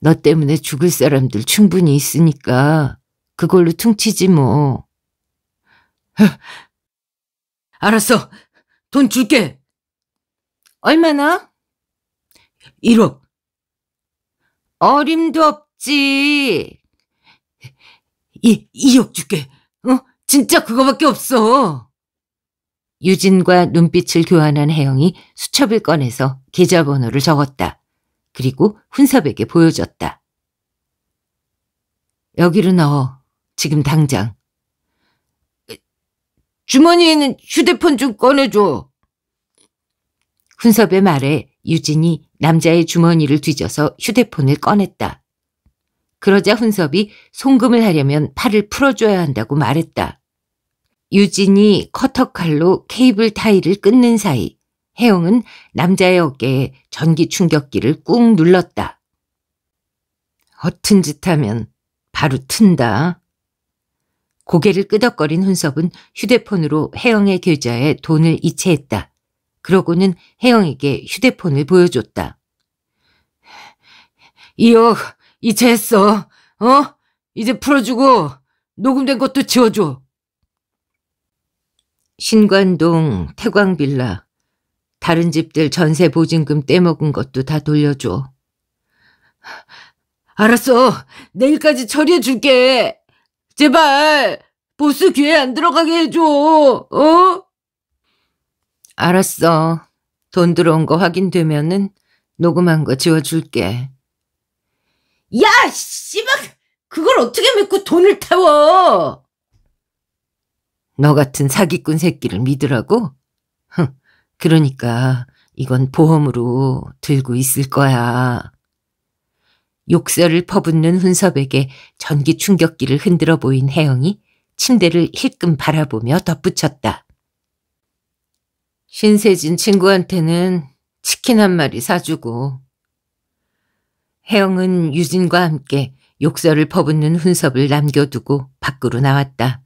너 때문에 죽을 사람들 충분히 있으니까 그걸로 퉁치지 뭐. 하, 알았어. 돈 줄게. 얼마나? 1억. 어림도 없지. 이, 2억 줄게. 어? 진짜 그거밖에 없어. 유진과 눈빛을 교환한 혜영이 수첩을 꺼내서 계좌번호를 적었다. 그리고 훈섭에게 보여줬다. 여기로 넣어. 지금 당장. 주머니에는 휴대폰 좀 꺼내줘. 훈섭의 말에 유진이 남자의 주머니를 뒤져서 휴대폰을 꺼냈다. 그러자 훈섭이 송금을 하려면 팔을 풀어줘야 한다고 말했다. 유진이 커터칼로 케이블 타이를 끊는 사이 혜영은 남자의 어깨에 전기 충격기를 꾹 눌렀다. 허튼 짓 하면 바로 튼다. 고개를 끄덕거린 훈섭은 휴대폰으로 혜영의 계좌에 돈을 이체했다. 그러고는 혜영에게 휴대폰을 보여줬다. 이어 이체 했어. 어? 이제 풀어주고 녹음된 것도 지워줘. 신관동 태광빌라 다른 집들 전세 보증금 떼먹은 것도 다 돌려줘. 알았어. 내일까지 처리해 줄게. 제발 보스 귀에 안 들어가게 해줘. 어? 알았어. 돈 들어온 거 확인되면은 녹음한 거 지워줄게. 야, 씨발! 그걸 어떻게 믿고 돈을 태워! 너 같은 사기꾼 새끼를 믿으라고? 흥, 그러니까 이건 보험으로 들고 있을 거야. 욕설을 퍼붓는 훈섭에게 전기 충격기를 흔들어 보인 혜영이 침대를 힐끔 바라보며 덧붙였다. 신세진 친구한테는 치킨 한 마리 사주고 혜영은 유진과 함께 욕설을 퍼붓는 훈섭을 남겨두고 밖으로 나왔다.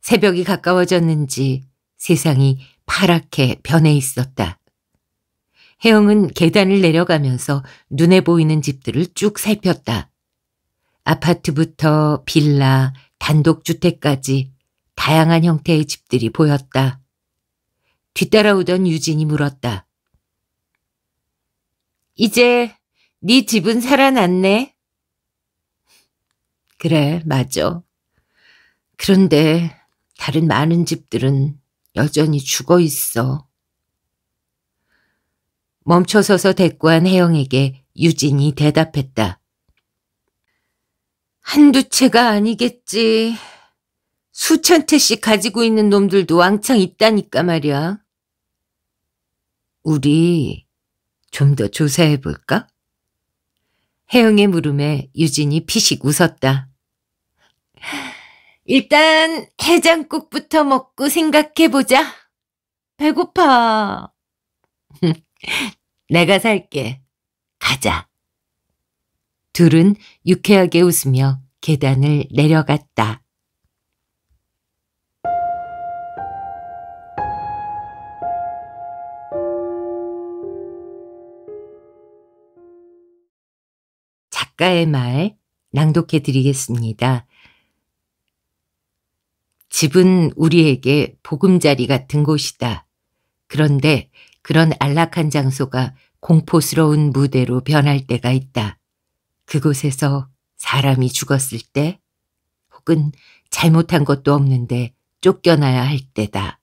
새벽이 가까워졌는지 세상이 파랗게 변해 있었다. 혜영은 계단을 내려가면서 눈에 보이는 집들을 쭉 살폈다. 아파트부터 빌라, 단독주택까지 다양한 형태의 집들이 보였다. 뒤따라오던 유진이 물었다. 이제 네 집은 살아났네. 그래, 맞아. 그런데 다른 많은 집들은 여전히 죽어 있어. 멈춰서서 대꾸한 혜영에게 유진이 대답했다. 한두 채가 아니겠지. 수천 채씩 가지고 있는 놈들도 왕창 있다니까 말이야. 우리 좀 더 조사해 볼까? 혜영의 물음에 유진이 피식 웃었다. 일단 해장국부터 먹고 생각해보자. 배고파. <laughs> 내가 살게. 가자. 둘은 유쾌하게 웃으며 계단을 내려갔다. 작가의 말 낭독해 드리겠습니다. 집은 우리에게 보금자리 같은 곳이다. 그런데 그런 안락한 장소가 공포스러운 무대로 변할 때가 있다. 그곳에서 사람이 죽었을 때 혹은 잘못한 것도 없는데 쫓겨나야 할 때다.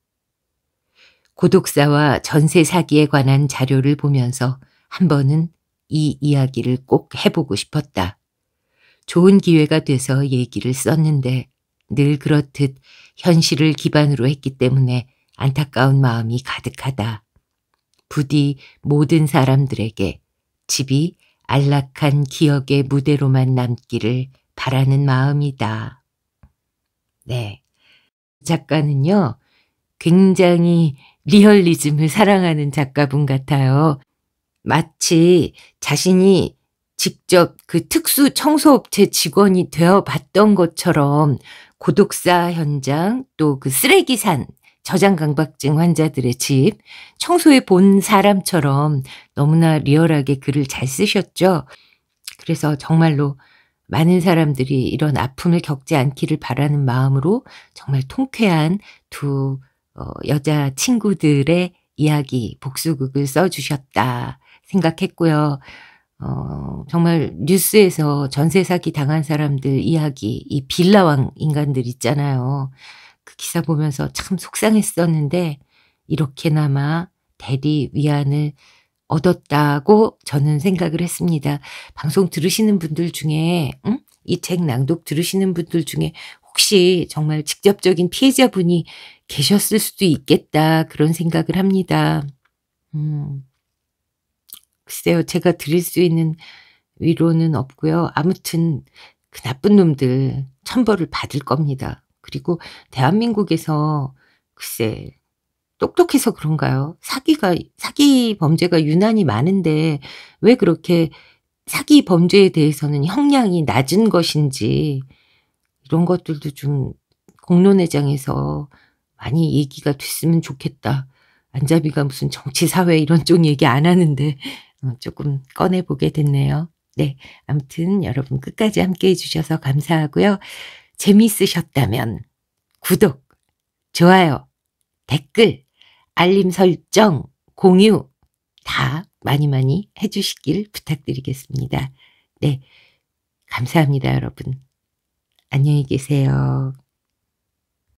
고독사와 전세 사기에 관한 자료를 보면서 한 번은 이 이야기를 꼭 해보고 싶었다. 좋은 기회가 돼서 얘기를 썼는데 늘 그렇듯 현실을 기반으로 했기 때문에 안타까운 마음이 가득하다. 부디 모든 사람들에게 집이 안락한 기억의 무대로만 남기를 바라는 마음이다. 네. 작가는요, 굉장히 리얼리즘을 사랑하는 작가분 같아요. 마치 자신이 직접 그 특수 청소업체 직원이 되어 봤던 것처럼 고독사 현장 또 그 쓰레기산 저장강박증 환자들의 집 청소해 본 사람처럼 너무나 리얼하게 글을 잘 쓰셨죠. 그래서 정말로 많은 사람들이 이런 아픔을 겪지 않기를 바라는 마음으로 정말 통쾌한 두 어, 여자 친구들의 이야기 복수극을 써주셨다. 생각했고요. 어, 정말 뉴스에서 전세 사기 당한 사람들 이야기, 이 빌라왕 인간들 있잖아요. 그 기사 보면서 참 속상했었는데 이렇게나마 대리 위안을 얻었다고 저는 생각을 했습니다. 방송 들으시는 분들 중에 응? 이책 낭독 들으시는 분들 중에 혹시 정말 직접적인 피해자분이 계셨을 수도 있겠다 그런 생각을 합니다. 음. 글쎄요, 제가 드릴 수 있는 위로는 없고요. 아무튼 그 나쁜 놈들 천벌을 받을 겁니다. 그리고 대한민국에서 글쎄 똑똑해서 그런가요? 사기가 사기 범죄가 유난히 많은데 왜 그렇게 사기 범죄에 대해서는 형량이 낮은 것인지 이런 것들도 좀 공론회장에서 많이 얘기가 됐으면 좋겠다. 안잡이가 무슨 정치 사회 이런 쪽 얘기 안 하는데 음, 조금 꺼내보게 됐네요. 네. 아무튼 여러분 끝까지 함께 해주셔서 감사하고요. 재미있으셨다면 구독, 좋아요, 댓글, 알림 설정, 공유 다 많이 많이 해주시길 부탁드리겠습니다. 네. 감사합니다, 여러분. 안녕히 계세요.